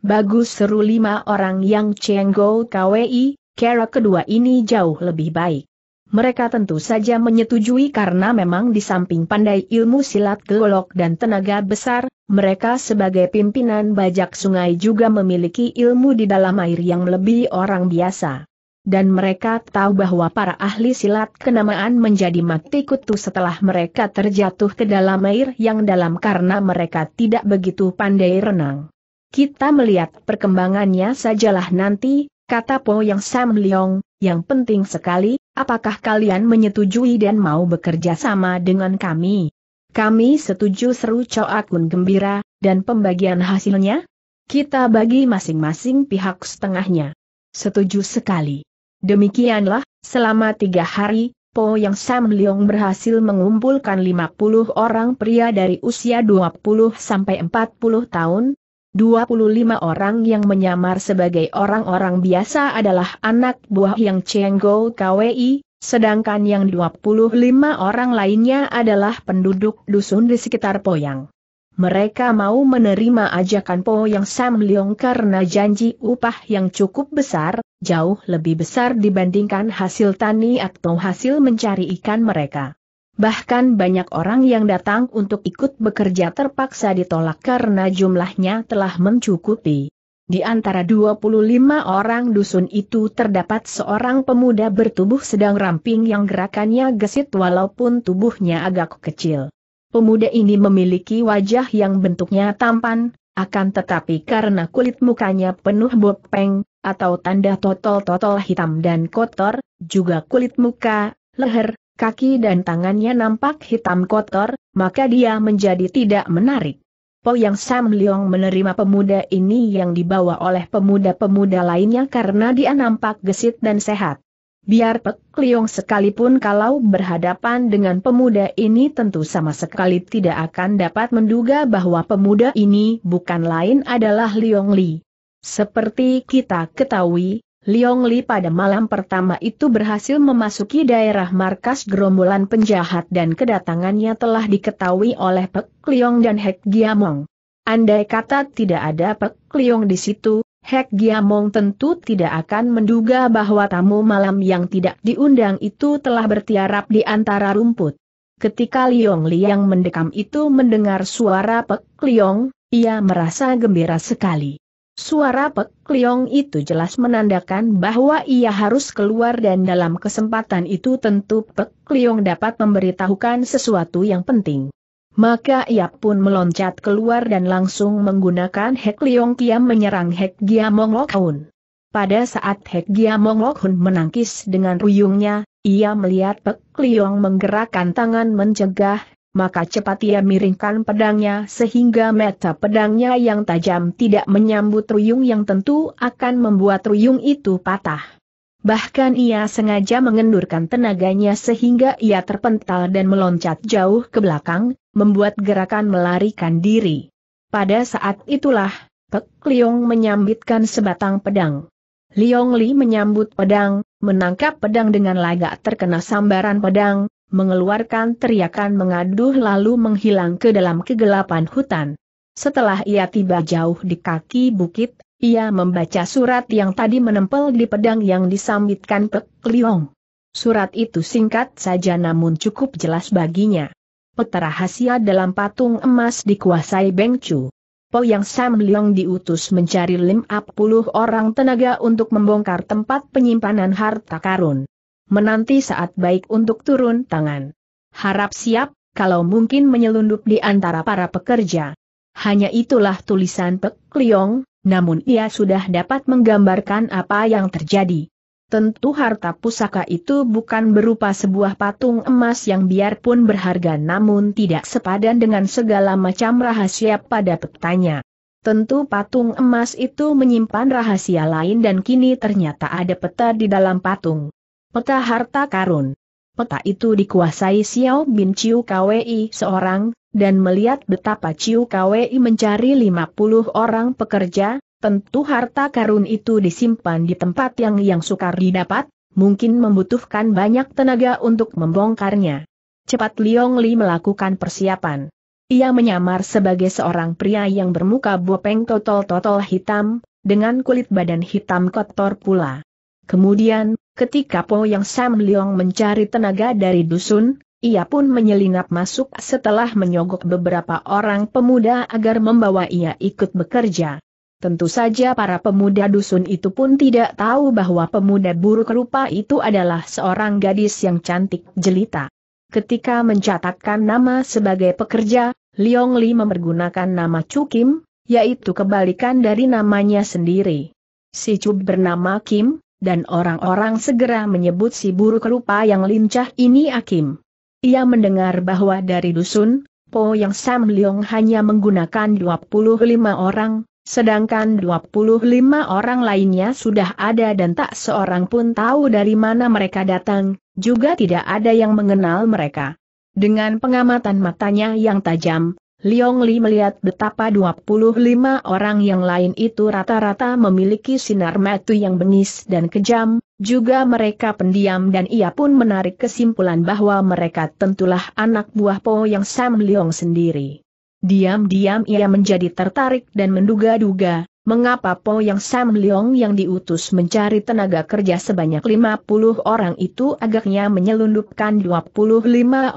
Bagus seru lima orang yang Cenggo KWI, kera kedua ini jauh lebih baik. Mereka tentu saja menyetujui karena memang di samping pandai ilmu silat gelok dan tenaga besar, mereka sebagai pimpinan bajak sungai juga memiliki ilmu di dalam air yang lebih orang biasa. Dan mereka tahu bahwa para ahli silat kenamaan menjadi mati kutu setelah mereka terjatuh ke dalam air yang dalam karena mereka tidak begitu pandai renang. Kita melihat perkembangannya sajalah nanti, kata Po Yang Sam Leong, yang penting sekali, apakah kalian menyetujui dan mau bekerja sama dengan kami? Kami setuju seru coak pun gembira, dan pembagian hasilnya? Kita bagi masing-masing pihak setengahnya. Setuju sekali. Demikianlah, selama tiga hari, Po Yang Sam Leong berhasil mengumpulkan 50 orang pria dari usia 20 sampai 40 tahun, 25 orang yang menyamar sebagai orang-orang biasa adalah anak buah yang Cenggo KWI, sedangkan yang 25 orang lainnya adalah penduduk dusun di sekitar Poyang. Mereka mau menerima ajakan Po yang Sam Leong karena janji upah yang cukup besar, jauh lebih besar dibandingkan hasil tani atau hasil mencari ikan mereka. Bahkan banyak orang yang datang untuk ikut bekerja terpaksa ditolak karena jumlahnya telah mencukupi. Di antara 25 orang dusun itu terdapat seorang pemuda bertubuh sedang ramping yang gerakannya gesit walaupun tubuhnya agak kecil. Pemuda ini memiliki wajah yang bentuknya tampan, akan tetapi karena kulit mukanya penuh bopeng, atau tanda totol-totol hitam dan kotor, juga kulit muka, leher, kaki dan tangannya nampak hitam kotor, maka dia menjadi tidak menarik. Po Yang Sam Leong menerima pemuda ini yang dibawa oleh pemuda-pemuda lainnya karena dia nampak gesit dan sehat. Biar Pek Leong sekalipun kalau berhadapan dengan pemuda ini tentu sama sekali tidak akan dapat menduga bahwa pemuda ini bukan lain adalah Leong Li. Seperti kita ketahui, Liong Li pada malam pertama itu berhasil memasuki daerah markas gerombolan penjahat dan kedatangannya telah diketahui oleh Pek Liong dan Hek Giamong. Andai kata tidak ada Pek Liong di situ, Hek Giamong tentu tidak akan menduga bahwa tamu malam yang tidak diundang itu telah bertiarap di antara rumput. Ketika Liong Li yang mendekam itu mendengar suara Pek Liong, ia merasa gembira sekali. Suara Pek Liong itu jelas menandakan bahwa ia harus keluar dan dalam kesempatan itu tentu Pek Liong dapat memberitahukan sesuatu yang penting. Maka ia pun meloncat keluar dan langsung menggunakan Hek Liong Kiam menyerang Hek Giamong Pada saat Hek Giamong menangkis dengan ruyungnya, ia melihat Pek Liong menggerakkan tangan mencegah, maka cepat ia miringkan pedangnya sehingga mata pedangnya yang tajam tidak menyambut ruyung yang tentu akan membuat ruyung itu patah. Bahkan ia sengaja mengendurkan tenaganya sehingga ia terpental dan meloncat jauh ke belakang, membuat gerakan melarikan diri. Pada saat itulah, Pek Liong menyambitkan sebatang pedang. Liong Li menyambut pedang, menangkap pedang dengan lagak terkena sambaran pedang, mengeluarkan teriakan mengaduh lalu menghilang ke dalam kegelapan hutan. Setelah ia tiba jauh di kaki bukit, ia membaca surat yang tadi menempel di pedang yang disambitkan Pek Liong. Surat itu singkat saja namun cukup jelas baginya. Peta rahasia dalam patung emas dikuasai Beng Chu. Po Yang Sam Liong diutus mencari lim puluh orang tenaga untuk membongkar tempat penyimpanan harta karun menanti saat baik untuk turun tangan. Harap siap, kalau mungkin menyelundup di antara para pekerja. Hanya itulah tulisan Pek Liong, namun ia sudah dapat menggambarkan apa yang terjadi. Tentu harta pusaka itu bukan berupa sebuah patung emas yang biarpun berharga namun tidak sepadan dengan segala macam rahasia pada petanya. Tentu patung emas itu menyimpan rahasia lain dan kini ternyata ada peta di dalam patung. Peta harta karun. Peta itu dikuasai Xiao Bin Chiu Kwei seorang, dan melihat betapa Chiu Kwei mencari 50 orang pekerja, tentu harta karun itu disimpan di tempat yang yang sukar didapat, mungkin membutuhkan banyak tenaga untuk membongkarnya. Cepat Liong Li melakukan persiapan. Ia menyamar sebagai seorang pria yang bermuka bopeng totol-totol hitam, dengan kulit badan hitam kotor pula. Kemudian, Ketika Po Yang Sam Leong mencari tenaga dari dusun, ia pun menyelinap masuk setelah menyogok beberapa orang pemuda agar membawa ia ikut bekerja. Tentu saja para pemuda dusun itu pun tidak tahu bahwa pemuda buruk rupa itu adalah seorang gadis yang cantik jelita. Ketika mencatatkan nama sebagai pekerja, Liong Li mempergunakan nama Chu Kim, yaitu kebalikan dari namanya sendiri. Si Chu bernama Kim, dan orang-orang segera menyebut si buruk rupa yang lincah ini Akim. Ia mendengar bahwa dari dusun, Po Yang Sam Leong hanya menggunakan 25 orang, sedangkan 25 orang lainnya sudah ada dan tak seorang pun tahu dari mana mereka datang, juga tidak ada yang mengenal mereka. Dengan pengamatan matanya yang tajam, Liong Li melihat betapa 25 orang yang lain itu rata-rata memiliki sinar metu yang bengis dan kejam, juga mereka pendiam dan ia pun menarik kesimpulan bahwa mereka tentulah anak buah Po yang Sam Liong sendiri. Diam-diam ia menjadi tertarik dan menduga-duga, mengapa Po yang Sam Liong yang diutus mencari tenaga kerja sebanyak 50 orang itu agaknya menyelundupkan 25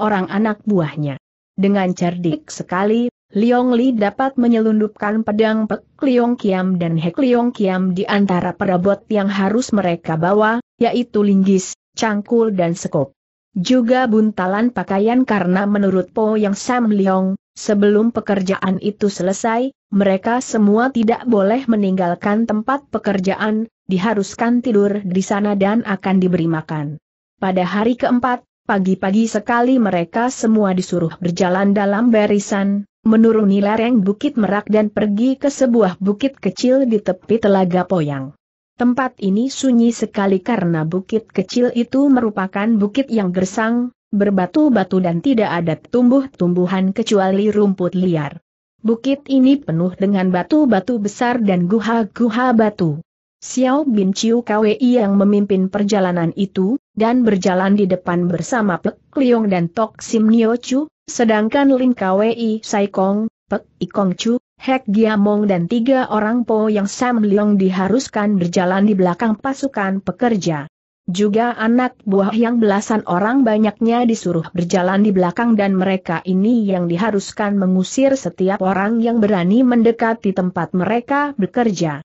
orang anak buahnya. Dengan cerdik sekali, Liong Li dapat menyelundupkan pedang Pek Liong Kiam dan Hek Liong Kiam di antara perabot yang harus mereka bawa, yaitu linggis, cangkul dan sekop. Juga buntalan pakaian karena menurut Po Yang Sam Liong, sebelum pekerjaan itu selesai, mereka semua tidak boleh meninggalkan tempat pekerjaan, diharuskan tidur di sana dan akan diberi makan. Pada hari keempat, Pagi-pagi sekali mereka semua disuruh berjalan dalam barisan, menuruni lereng Bukit Merak dan pergi ke sebuah bukit kecil di tepi Telaga Poyang. Tempat ini sunyi sekali karena bukit kecil itu merupakan bukit yang gersang, berbatu-batu dan tidak ada tumbuh-tumbuhan kecuali rumput liar. Bukit ini penuh dengan batu-batu besar dan guha-guha batu. Xiao Bin Chiu Kwei yang memimpin perjalanan itu, dan berjalan di depan bersama Pek Liong dan Tok Sim Nio Chu, sedangkan Lin Kwei Sai Kong, Pek Ikong Chu, Hek Giamong dan tiga orang Po yang Sam Liong diharuskan berjalan di belakang pasukan pekerja. Juga anak buah yang belasan orang banyaknya disuruh berjalan di belakang dan mereka ini yang diharuskan mengusir setiap orang yang berani mendekati tempat mereka bekerja.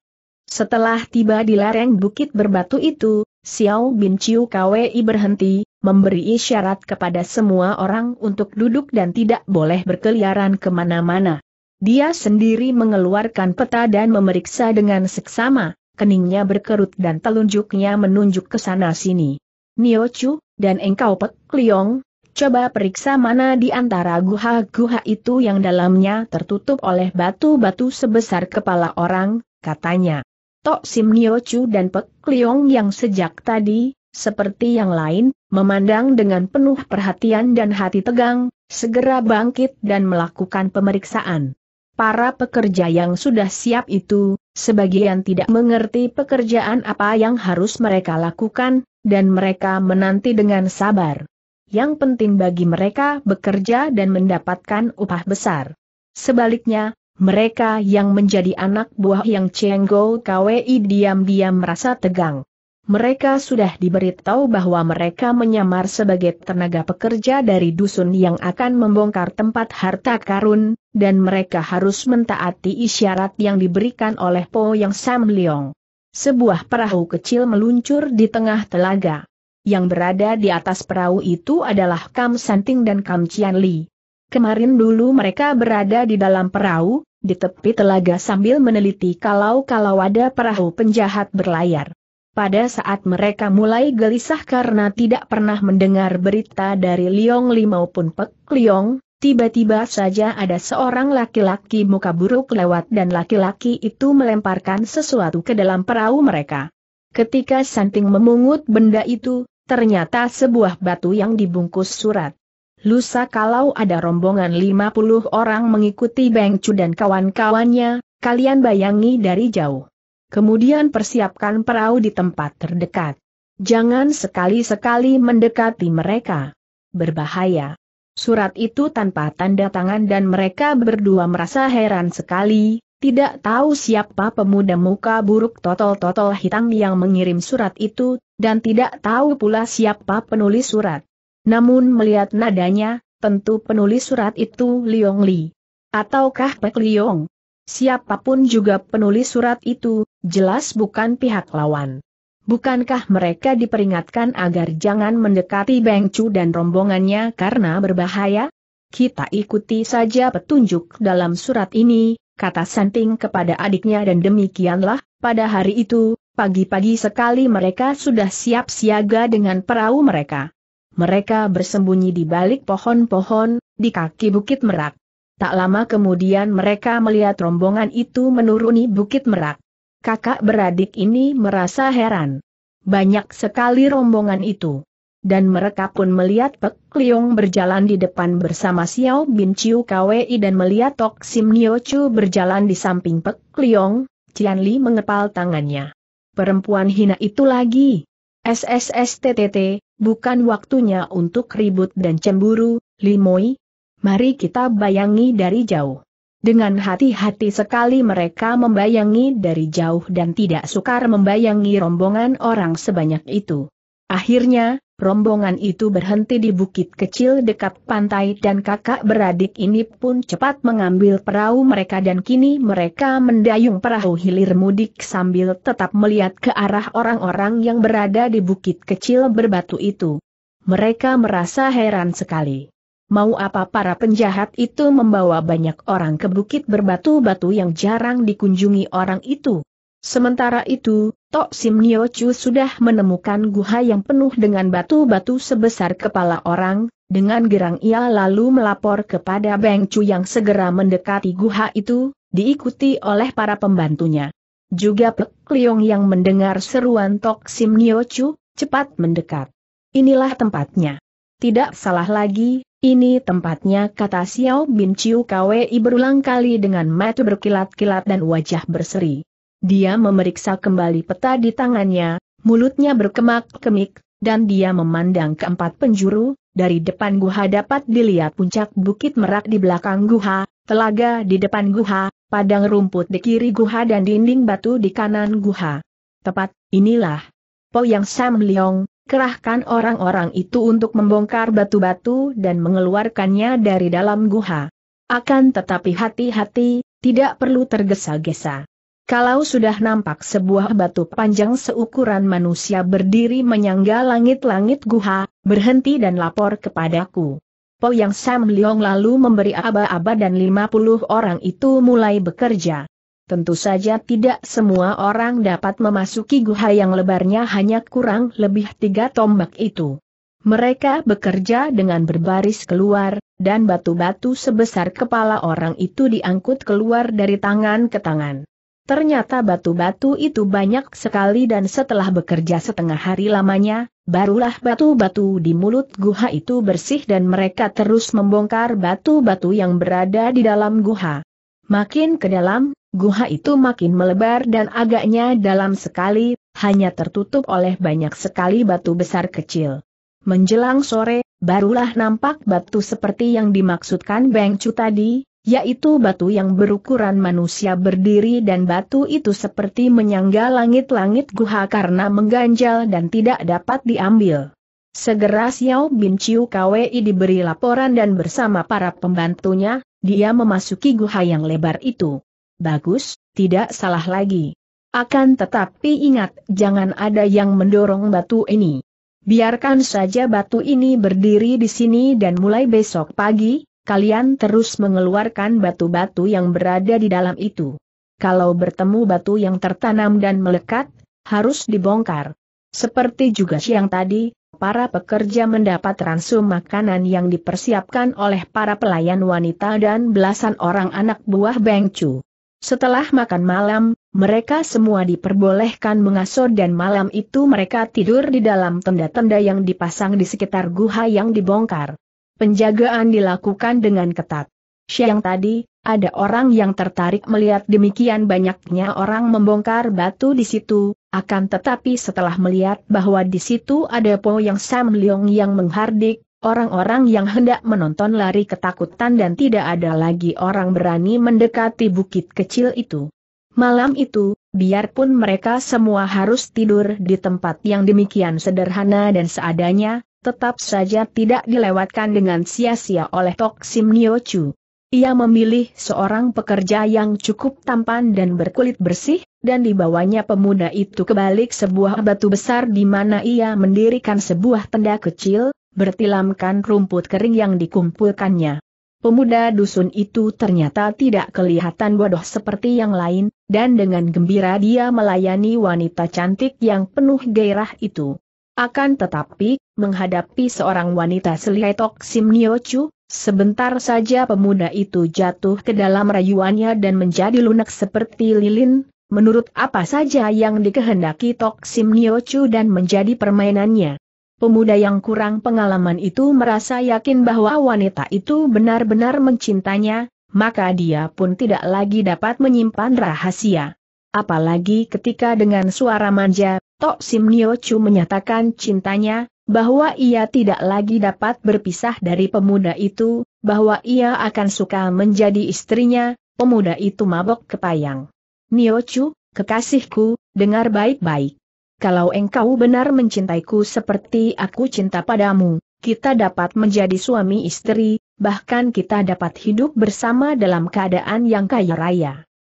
Setelah tiba di lereng bukit berbatu itu, Xiao Bin Chiu Kwei berhenti, memberi isyarat kepada semua orang untuk duduk dan tidak boleh berkeliaran kemana-mana. Dia sendiri mengeluarkan peta dan memeriksa dengan seksama, keningnya berkerut dan telunjuknya menunjuk ke sana-sini. Nio Chu, dan engkau Pek Liong, coba periksa mana di antara guha-guha itu yang dalamnya tertutup oleh batu-batu sebesar kepala orang, katanya. Tok Sim Nio Chu dan Pek Liong yang sejak tadi, seperti yang lain, memandang dengan penuh perhatian dan hati tegang, segera bangkit dan melakukan pemeriksaan. Para pekerja yang sudah siap itu, sebagian tidak mengerti pekerjaan apa yang harus mereka lakukan, dan mereka menanti dengan sabar. Yang penting bagi mereka bekerja dan mendapatkan upah besar. Sebaliknya, mereka yang menjadi anak buah yang Cenggo KWI diam-diam merasa tegang. Mereka sudah diberitahu bahwa mereka menyamar sebagai tenaga pekerja dari dusun yang akan membongkar tempat harta karun, dan mereka harus mentaati isyarat yang diberikan oleh Po Yang Sam Leong. Sebuah perahu kecil meluncur di tengah telaga. Yang berada di atas perahu itu adalah Kam Santing dan Kam Chian Li. Kemarin dulu mereka berada di dalam perahu, di tepi telaga sambil meneliti kalau-kalau ada perahu penjahat berlayar. Pada saat mereka mulai gelisah karena tidak pernah mendengar berita dari Liong Li maupun Pek Liong, tiba-tiba saja ada seorang laki-laki muka buruk lewat dan laki-laki itu melemparkan sesuatu ke dalam perahu mereka. Ketika Santing memungut benda itu, ternyata sebuah batu yang dibungkus surat. Lusa kalau ada rombongan 50 orang mengikuti Beng Chu dan kawan-kawannya, kalian bayangi dari jauh. Kemudian persiapkan perahu di tempat terdekat. Jangan sekali-sekali mendekati mereka. Berbahaya. Surat itu tanpa tanda tangan dan mereka berdua merasa heran sekali, tidak tahu siapa pemuda muka buruk totol-totol hitam yang mengirim surat itu, dan tidak tahu pula siapa penulis surat. Namun melihat nadanya, tentu penulis surat itu Liong Li. Ataukah Pek Liong? Siapapun juga penulis surat itu, jelas bukan pihak lawan. Bukankah mereka diperingatkan agar jangan mendekati Beng Chu dan rombongannya karena berbahaya? Kita ikuti saja petunjuk dalam surat ini, kata Santing kepada adiknya dan demikianlah, pada hari itu, pagi-pagi sekali mereka sudah siap siaga dengan perahu mereka mereka bersembunyi di balik pohon-pohon, di kaki Bukit Merak. Tak lama kemudian mereka melihat rombongan itu menuruni Bukit Merak. Kakak beradik ini merasa heran. Banyak sekali rombongan itu. Dan mereka pun melihat Pek Liong berjalan di depan bersama Xiao Bin Chiu Kwei dan melihat Tok Sim Nio Chu berjalan di samping Pek Liong, Cian Li mengepal tangannya. Perempuan hina itu lagi, SSSTTT, bukan waktunya untuk ribut dan cemburu, Limoi. Mari kita bayangi dari jauh. Dengan hati-hati sekali mereka membayangi dari jauh dan tidak sukar membayangi rombongan orang sebanyak itu. Akhirnya, Rombongan itu berhenti di bukit kecil dekat pantai dan kakak beradik ini pun cepat mengambil perahu mereka dan kini mereka mendayung perahu hilir mudik sambil tetap melihat ke arah orang-orang yang berada di bukit kecil berbatu itu. Mereka merasa heran sekali. Mau apa para penjahat itu membawa banyak orang ke bukit berbatu-batu yang jarang dikunjungi orang itu? Sementara itu, Tok Sim Nyo Chu sudah menemukan guha yang penuh dengan batu-batu sebesar kepala orang, dengan gerang ia lalu melapor kepada Beng Chu yang segera mendekati guha itu, diikuti oleh para pembantunya. Juga Pek Liong yang mendengar seruan Tok Sim Nyo Chu, cepat mendekat. Inilah tempatnya. Tidak salah lagi, ini tempatnya kata Xiao Bin Chiu Kwei berulang kali dengan mata berkilat-kilat dan wajah berseri. Dia memeriksa kembali peta di tangannya, mulutnya berkemak-kemik, dan dia memandang keempat penjuru, dari depan guha dapat dilihat puncak bukit merak di belakang guha, telaga di depan guha, padang rumput di kiri guha dan dinding batu di kanan guha. Tepat, inilah. Po Yang Sam Leong, kerahkan orang-orang itu untuk membongkar batu-batu dan mengeluarkannya dari dalam guha. Akan tetapi hati-hati, tidak perlu tergesa-gesa. Kalau sudah nampak sebuah batu panjang seukuran manusia berdiri menyangga langit-langit guha, berhenti dan lapor kepadaku. Po yang Sam Leong lalu memberi aba-aba dan 50 orang itu mulai bekerja. Tentu saja tidak semua orang dapat memasuki guha yang lebarnya hanya kurang lebih tiga tombak itu. Mereka bekerja dengan berbaris keluar, dan batu-batu sebesar kepala orang itu diangkut keluar dari tangan ke tangan. Ternyata batu-batu itu banyak sekali dan setelah bekerja setengah hari lamanya, barulah batu-batu di mulut guha itu bersih dan mereka terus membongkar batu-batu yang berada di dalam guha. Makin ke dalam, guha itu makin melebar dan agaknya dalam sekali, hanya tertutup oleh banyak sekali batu besar kecil. Menjelang sore, barulah nampak batu seperti yang dimaksudkan Beng Chu tadi, yaitu batu yang berukuran manusia berdiri dan batu itu seperti menyangga langit-langit guha karena mengganjal dan tidak dapat diambil. Segera Xiao Bin Chiu Kwei diberi laporan dan bersama para pembantunya, dia memasuki guha yang lebar itu. Bagus, tidak salah lagi. Akan tetapi ingat, jangan ada yang mendorong batu ini. Biarkan saja batu ini berdiri di sini dan mulai besok pagi, kalian terus mengeluarkan batu-batu yang berada di dalam itu. Kalau bertemu batu yang tertanam dan melekat, harus dibongkar. Seperti juga siang tadi, para pekerja mendapat ransum makanan yang dipersiapkan oleh para pelayan wanita dan belasan orang anak buah Bengcu. Setelah makan malam, mereka semua diperbolehkan mengasuh dan malam itu mereka tidur di dalam tenda-tenda yang dipasang di sekitar guha yang dibongkar. Penjagaan dilakukan dengan ketat. Siang tadi, ada orang yang tertarik melihat demikian banyaknya orang membongkar batu di situ, akan tetapi setelah melihat bahwa di situ ada Po yang Sam Leong yang menghardik, orang-orang yang hendak menonton lari ketakutan dan tidak ada lagi orang berani mendekati bukit kecil itu. Malam itu, biarpun mereka semua harus tidur di tempat yang demikian sederhana dan seadanya, tetap saja tidak dilewatkan dengan sia-sia oleh Tok Sim Nio Chu. Ia memilih seorang pekerja yang cukup tampan dan berkulit bersih, dan dibawanya pemuda itu ke balik sebuah batu besar di mana ia mendirikan sebuah tenda kecil, bertilamkan rumput kering yang dikumpulkannya. Pemuda dusun itu ternyata tidak kelihatan bodoh seperti yang lain, dan dengan gembira dia melayani wanita cantik yang penuh gairah itu. Akan tetapi, menghadapi seorang wanita selihai Tok Sim Niochu, sebentar saja pemuda itu jatuh ke dalam rayuannya dan menjadi lunak seperti lilin, menurut apa saja yang dikehendaki Tok Sim Niochu dan menjadi permainannya. Pemuda yang kurang pengalaman itu merasa yakin bahwa wanita itu benar-benar mencintanya, maka dia pun tidak lagi dapat menyimpan rahasia. Apalagi ketika dengan suara manja, Tok Sim Nio Chu menyatakan cintanya, bahwa ia tidak lagi dapat berpisah dari pemuda itu, bahwa ia akan suka menjadi istrinya, pemuda itu mabok kepayang. Nio Chu, kekasihku, dengar baik-baik. Kalau engkau benar mencintaiku seperti aku cinta padamu, kita dapat menjadi suami istri, bahkan kita dapat hidup bersama dalam keadaan yang kaya raya.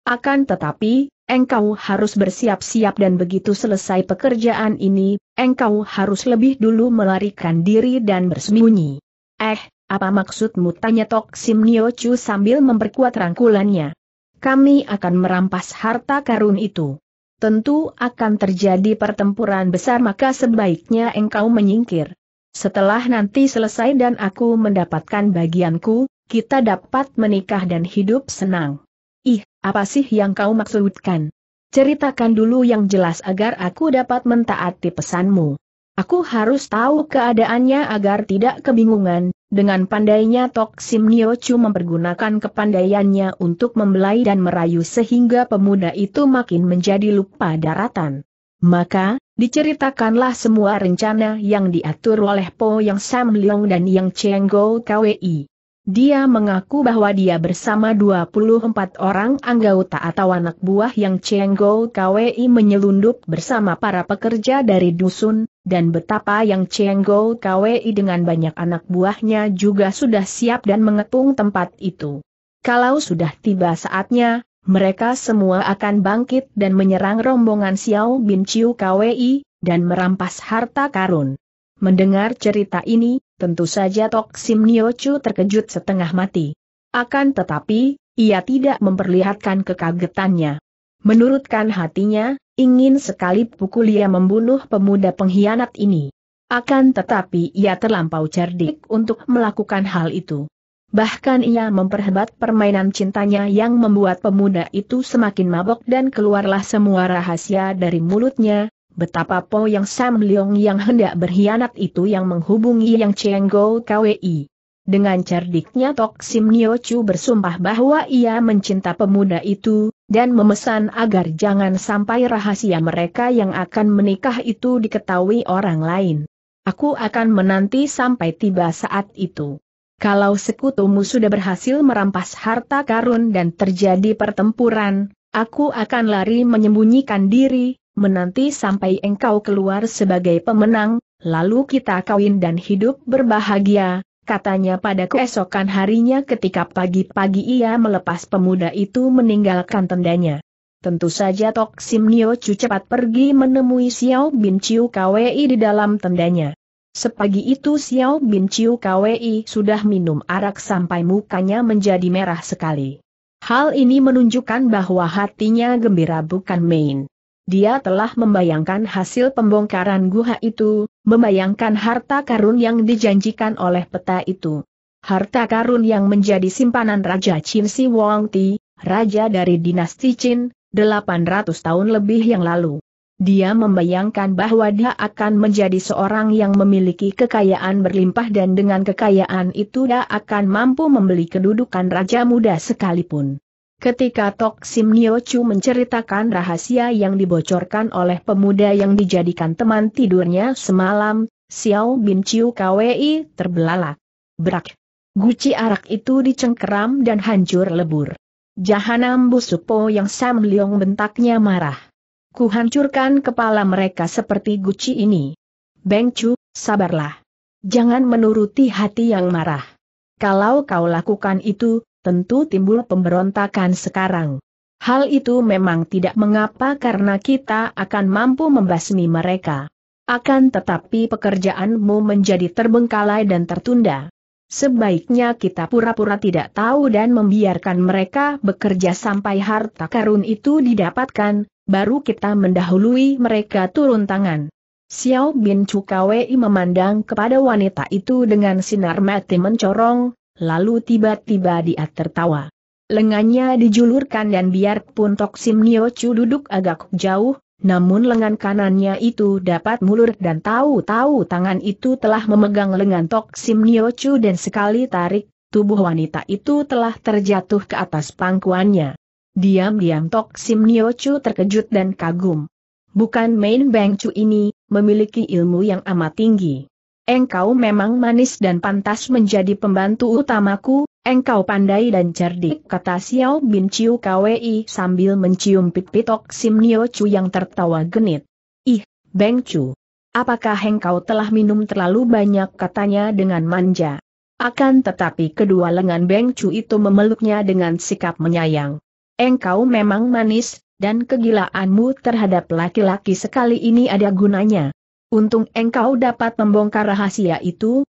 Akan tetapi, engkau harus bersiap-siap dan begitu selesai pekerjaan ini, engkau harus lebih dulu melarikan diri dan bersembunyi. Eh, apa maksudmu tanya Tok Sim Nio Chu sambil memperkuat rangkulannya. Kami akan merampas harta karun itu. Tentu akan terjadi pertempuran besar maka sebaiknya engkau menyingkir. Setelah nanti selesai dan aku mendapatkan bagianku, kita dapat menikah dan hidup senang. Ih, apa sih yang kau maksudkan? Ceritakan dulu yang jelas agar aku dapat mentaati pesanmu. Aku harus tahu keadaannya agar tidak kebingungan, dengan pandainya Tok Sim Niochu mempergunakan kepandaiannya untuk membelai dan merayu sehingga pemuda itu makin menjadi lupa daratan. Maka, diceritakanlah semua rencana yang diatur oleh Po Yang Sam Leong dan Yang Cheng Go KWI dia mengaku bahwa dia bersama 24 orang anggota atau anak buah yang Cenggo KWI menyelundup bersama para pekerja dari dusun, dan betapa yang Cenggo KWI dengan banyak anak buahnya juga sudah siap dan mengepung tempat itu. Kalau sudah tiba saatnya, mereka semua akan bangkit dan menyerang rombongan Xiao Bin Chiu KWI, dan merampas harta karun. Mendengar cerita ini, tentu saja Tok Sim Niochu terkejut setengah mati. Akan tetapi, ia tidak memperlihatkan kekagetannya. Menurutkan hatinya, ingin sekali pukul ia membunuh pemuda pengkhianat ini. Akan tetapi ia terlampau cerdik untuk melakukan hal itu. Bahkan ia memperhebat permainan cintanya yang membuat pemuda itu semakin mabok dan keluarlah semua rahasia dari mulutnya, Betapa Po Yang Sam Leong yang hendak berkhianat itu yang menghubungi Yang Cheng Go KWI. Dengan cerdiknya Tok Sim Nio Chu bersumpah bahwa ia mencinta pemuda itu, dan memesan agar jangan sampai rahasia mereka yang akan menikah itu diketahui orang lain. Aku akan menanti sampai tiba saat itu. Kalau sekutumu sudah berhasil merampas harta karun dan terjadi pertempuran, aku akan lari menyembunyikan diri, menanti sampai engkau keluar sebagai pemenang, lalu kita kawin dan hidup berbahagia, katanya pada keesokan harinya ketika pagi-pagi ia melepas pemuda itu meninggalkan tendanya. Tentu saja Tok Sim Nio Chu cepat pergi menemui Xiao Bin Chiu Kwei di dalam tendanya. Sepagi itu Xiao Bin Chiu Kwei sudah minum arak sampai mukanya menjadi merah sekali. Hal ini menunjukkan bahwa hatinya gembira bukan main. Dia telah membayangkan hasil pembongkaran guha itu, membayangkan harta karun yang dijanjikan oleh peta itu. Harta karun yang menjadi simpanan Raja Qin Si Wong Ti, raja dari dinasti Qin, 800 tahun lebih yang lalu. Dia membayangkan bahwa dia akan menjadi seorang yang memiliki kekayaan berlimpah dan dengan kekayaan itu dia akan mampu membeli kedudukan raja muda sekalipun. Ketika Tok Sim Nio Chu menceritakan rahasia yang dibocorkan oleh pemuda yang dijadikan teman tidurnya semalam, Xiao Bin Chiu KWI terbelalak. Berak. Guci arak itu dicengkeram dan hancur lebur. Jahanam po yang Sam Leong bentaknya marah. Kuhancurkan kepala mereka seperti guci ini. Beng Chu, sabarlah. Jangan menuruti hati yang marah. Kalau kau lakukan itu, tentu timbul pemberontakan sekarang. Hal itu memang tidak mengapa karena kita akan mampu membasmi mereka. Akan tetapi pekerjaanmu menjadi terbengkalai dan tertunda. Sebaiknya kita pura-pura tidak tahu dan membiarkan mereka bekerja sampai harta karun itu didapatkan, baru kita mendahului mereka turun tangan. Xiao Bin Cukawei memandang kepada wanita itu dengan sinar mati mencorong, lalu tiba-tiba dia tertawa. Lengannya dijulurkan dan biarpun Toksim Niochu duduk agak jauh, namun lengan kanannya itu dapat mulur dan tahu-tahu tangan itu telah memegang lengan Toksim Niochu dan sekali tarik, tubuh wanita itu telah terjatuh ke atas pangkuannya. Diam-diam Toksim Niochu terkejut dan kagum. Bukan main Beng ini, memiliki ilmu yang amat tinggi engkau memang manis dan pantas menjadi pembantu utamaku, engkau pandai dan cerdik kata Xiao Bin Chiu Kwi sambil mencium pipi Sim Nio Chu yang tertawa genit. Ih, Beng Chu. Apakah engkau telah minum terlalu banyak katanya dengan manja? Akan tetapi kedua lengan Beng Chu itu memeluknya dengan sikap menyayang. Engkau memang manis, dan kegilaanmu terhadap laki-laki sekali ini ada gunanya. Untung engkau dapat membongkar rahasia itu,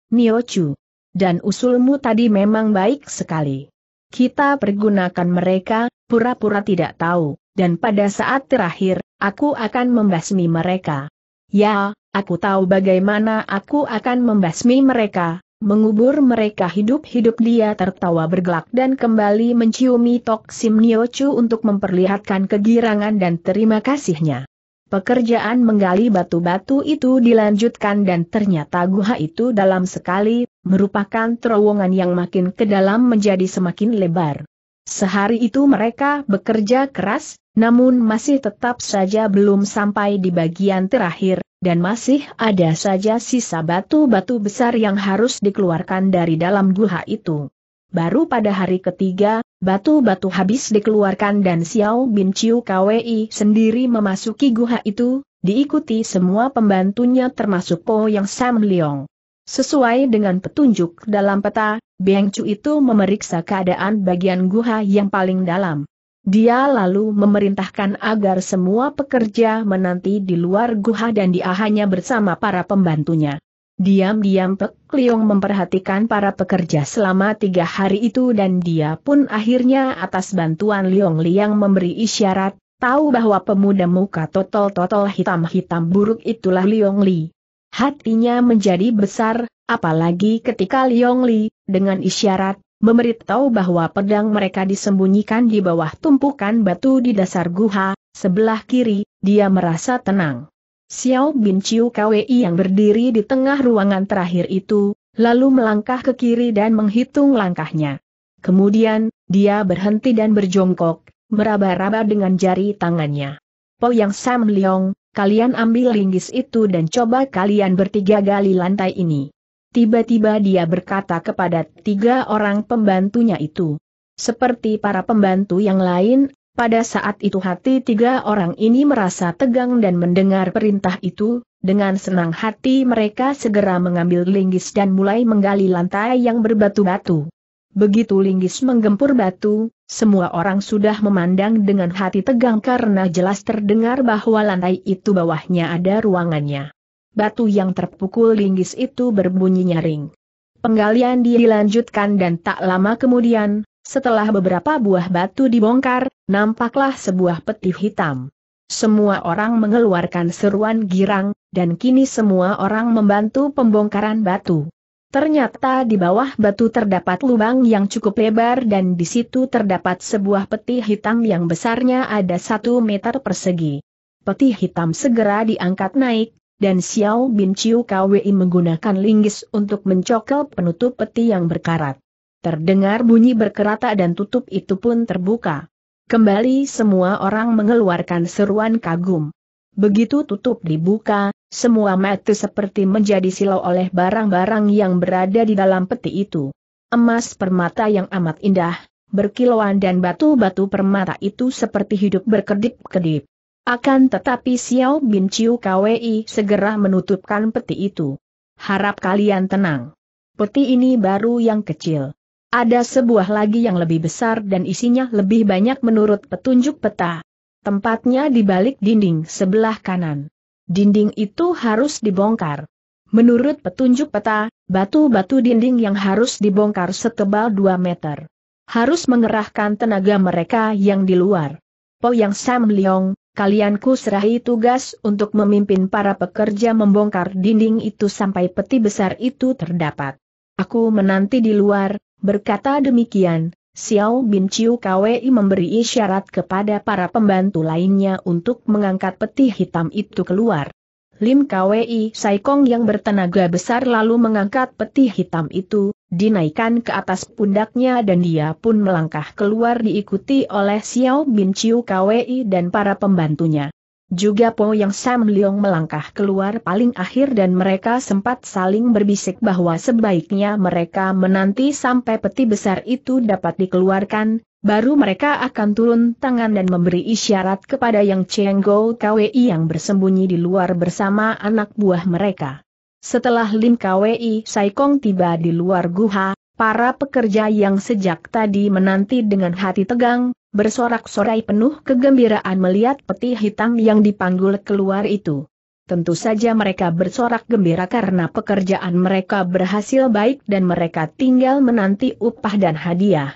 Chu. Dan usulmu tadi memang baik sekali. Kita pergunakan mereka, pura-pura tidak tahu, dan pada saat terakhir, aku akan membasmi mereka. Ya, aku tahu bagaimana aku akan membasmi mereka, mengubur mereka hidup-hidup dia tertawa bergelak dan kembali menciumi Toksim Chu untuk memperlihatkan kegirangan dan terima kasihnya. Pekerjaan menggali batu-batu itu dilanjutkan dan ternyata guha itu dalam sekali, merupakan terowongan yang makin ke dalam menjadi semakin lebar. Sehari itu mereka bekerja keras, namun masih tetap saja belum sampai di bagian terakhir, dan masih ada saja sisa batu-batu besar yang harus dikeluarkan dari dalam guha itu. Baru pada hari ketiga, Batu-batu habis dikeluarkan dan Xiao Bin Chiu Kwei sendiri memasuki guha itu, diikuti semua pembantunya termasuk Po Yang Sam Leong. Sesuai dengan petunjuk dalam peta, Beng Chu itu memeriksa keadaan bagian guha yang paling dalam. Dia lalu memerintahkan agar semua pekerja menanti di luar guha dan dia hanya bersama para pembantunya. Diam-diam Pek Liong memperhatikan para pekerja selama tiga hari itu dan dia pun akhirnya atas bantuan Liong Liang memberi isyarat, tahu bahwa pemuda muka totol-totol hitam-hitam buruk itulah Liong Li. Hatinya menjadi besar, apalagi ketika Liong Li, dengan isyarat, memberitahu bahwa pedang mereka disembunyikan di bawah tumpukan batu di dasar guha, sebelah kiri, dia merasa tenang. Xiao Bin Chiu KWI yang berdiri di tengah ruangan terakhir itu, lalu melangkah ke kiri dan menghitung langkahnya. Kemudian, dia berhenti dan berjongkok, meraba-raba dengan jari tangannya. Po Yang Sam Leong, kalian ambil linggis itu dan coba kalian bertiga gali lantai ini. Tiba-tiba dia berkata kepada tiga orang pembantunya itu. Seperti para pembantu yang lain, pada saat itu hati tiga orang ini merasa tegang dan mendengar perintah itu, dengan senang hati mereka segera mengambil linggis dan mulai menggali lantai yang berbatu-batu. Begitu linggis menggempur batu, semua orang sudah memandang dengan hati tegang karena jelas terdengar bahwa lantai itu bawahnya ada ruangannya. Batu yang terpukul linggis itu berbunyi nyaring. Penggalian dilanjutkan dan tak lama kemudian, setelah beberapa buah batu dibongkar, nampaklah sebuah peti hitam. Semua orang mengeluarkan seruan girang, dan kini semua orang membantu pembongkaran batu. Ternyata di bawah batu terdapat lubang yang cukup lebar dan di situ terdapat sebuah peti hitam yang besarnya ada satu meter persegi. Peti hitam segera diangkat naik, dan Xiao Bin Chiu KWI menggunakan linggis untuk mencokel penutup peti yang berkarat. Terdengar bunyi berkerata dan tutup itu pun terbuka. Kembali semua orang mengeluarkan seruan kagum. Begitu tutup dibuka, semua mata seperti menjadi silau oleh barang-barang yang berada di dalam peti itu. Emas permata yang amat indah, berkilauan dan batu-batu permata itu seperti hidup berkedip-kedip. Akan tetapi Xiao Bin Chiu KWI segera menutupkan peti itu. Harap kalian tenang. Peti ini baru yang kecil. Ada sebuah lagi yang lebih besar dan isinya lebih banyak menurut petunjuk peta. Tempatnya di balik dinding sebelah kanan. Dinding itu harus dibongkar. Menurut petunjuk peta, batu-batu dinding yang harus dibongkar setebal 2 meter. Harus mengerahkan tenaga mereka yang di luar. Po Yang Sam Leong, kalian ku serahi tugas untuk memimpin para pekerja membongkar dinding itu sampai peti besar itu terdapat. Aku menanti di luar, Berkata demikian, Xiao Bin Chiu Kwei memberi isyarat kepada para pembantu lainnya untuk mengangkat peti hitam itu keluar. Lim Sai Saikong yang bertenaga besar lalu mengangkat peti hitam itu, dinaikkan ke atas pundaknya dan dia pun melangkah keluar diikuti oleh Xiao Bin Chiu Kwei dan para pembantunya. Juga Po Yang Sam Leong melangkah keluar paling akhir dan mereka sempat saling berbisik bahwa sebaiknya mereka menanti sampai peti besar itu dapat dikeluarkan, baru mereka akan turun tangan dan memberi isyarat kepada Yang Cheng Go KWI yang bersembunyi di luar bersama anak buah mereka. Setelah Lim KWI Saikong tiba di luar guha, para pekerja yang sejak tadi menanti dengan hati tegang, bersorak-sorai penuh kegembiraan melihat peti hitam yang dipanggul keluar itu. Tentu saja mereka bersorak gembira karena pekerjaan mereka berhasil baik dan mereka tinggal menanti upah dan hadiah.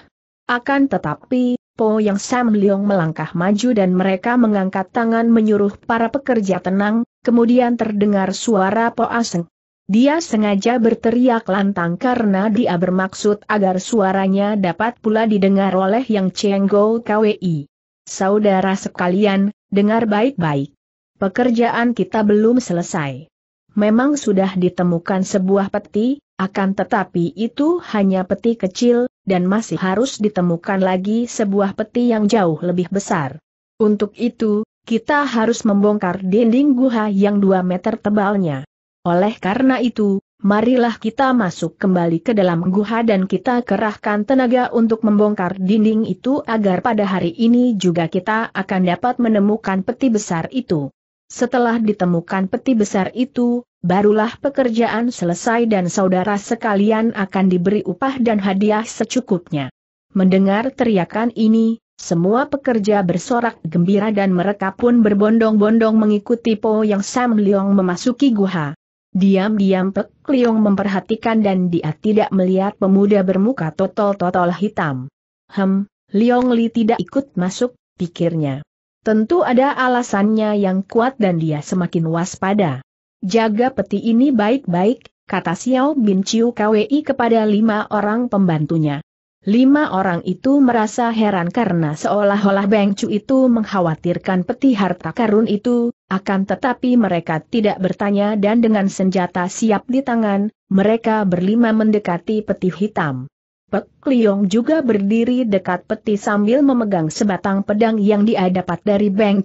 Akan tetapi, Po Yang Sam Leong melangkah maju dan mereka mengangkat tangan menyuruh para pekerja tenang, kemudian terdengar suara Po Aseng. Dia sengaja berteriak lantang karena dia bermaksud agar suaranya dapat pula didengar oleh yang Cenggo KWI. Saudara sekalian, dengar baik-baik. Pekerjaan kita belum selesai. Memang sudah ditemukan sebuah peti, akan tetapi itu hanya peti kecil, dan masih harus ditemukan lagi sebuah peti yang jauh lebih besar. Untuk itu, kita harus membongkar dinding guha yang 2 meter tebalnya. Oleh karena itu, marilah kita masuk kembali ke dalam guha dan kita kerahkan tenaga untuk membongkar dinding itu agar pada hari ini juga kita akan dapat menemukan peti besar itu. Setelah ditemukan peti besar itu, barulah pekerjaan selesai dan saudara sekalian akan diberi upah dan hadiah secukupnya. Mendengar teriakan ini, semua pekerja bersorak gembira dan mereka pun berbondong-bondong mengikuti Po Yang Sam Leong memasuki guha. Diam-diam Pek Liong memperhatikan dan dia tidak melihat pemuda bermuka totol-totol hitam. Hem, Liong Li tidak ikut masuk, pikirnya. Tentu ada alasannya yang kuat dan dia semakin waspada. Jaga peti ini baik-baik, kata Xiao Bin Chiu KWI kepada lima orang pembantunya. Lima orang itu merasa heran karena seolah-olah Beng itu mengkhawatirkan peti harta karun itu, akan tetapi mereka tidak bertanya dan dengan senjata siap di tangan, mereka berlima mendekati peti hitam. Pek Liong juga berdiri dekat peti sambil memegang sebatang pedang yang dia dapat dari Beng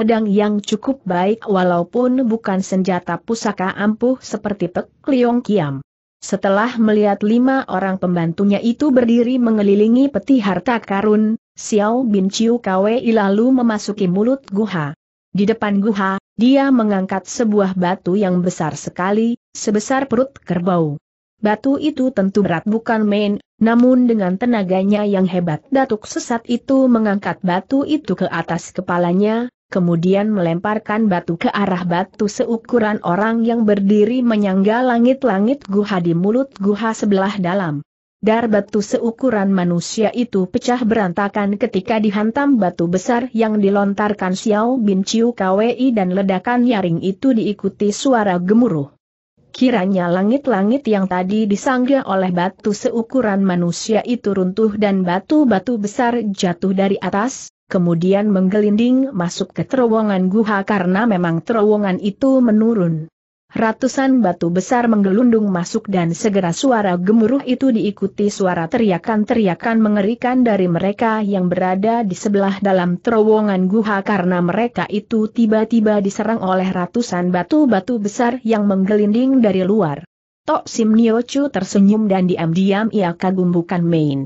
Pedang yang cukup baik walaupun bukan senjata pusaka ampuh seperti Pek Liong Kiam. Setelah melihat lima orang pembantunya itu berdiri mengelilingi peti harta karun, Xiao Bin Chiu Kwei lalu memasuki mulut guha. Di depan guha, dia mengangkat sebuah batu yang besar sekali, sebesar perut kerbau. Batu itu tentu berat bukan main, namun dengan tenaganya yang hebat Datuk Sesat itu mengangkat batu itu ke atas kepalanya, kemudian melemparkan batu ke arah batu seukuran orang yang berdiri menyangga langit-langit guha di mulut guha sebelah dalam. Dar batu seukuran manusia itu pecah berantakan ketika dihantam batu besar yang dilontarkan Xiao Bin Chiu KWI dan ledakan nyaring itu diikuti suara gemuruh. Kiranya langit-langit yang tadi disangga oleh batu seukuran manusia itu runtuh dan batu-batu besar jatuh dari atas, kemudian menggelinding masuk ke terowongan guha karena memang terowongan itu menurun. Ratusan batu besar menggelundung masuk dan segera suara gemuruh itu diikuti suara teriakan-teriakan mengerikan dari mereka yang berada di sebelah dalam terowongan guha karena mereka itu tiba-tiba diserang oleh ratusan batu-batu besar yang menggelinding dari luar. Tok Sim Niochu tersenyum dan diam-diam ia kagum bukan main.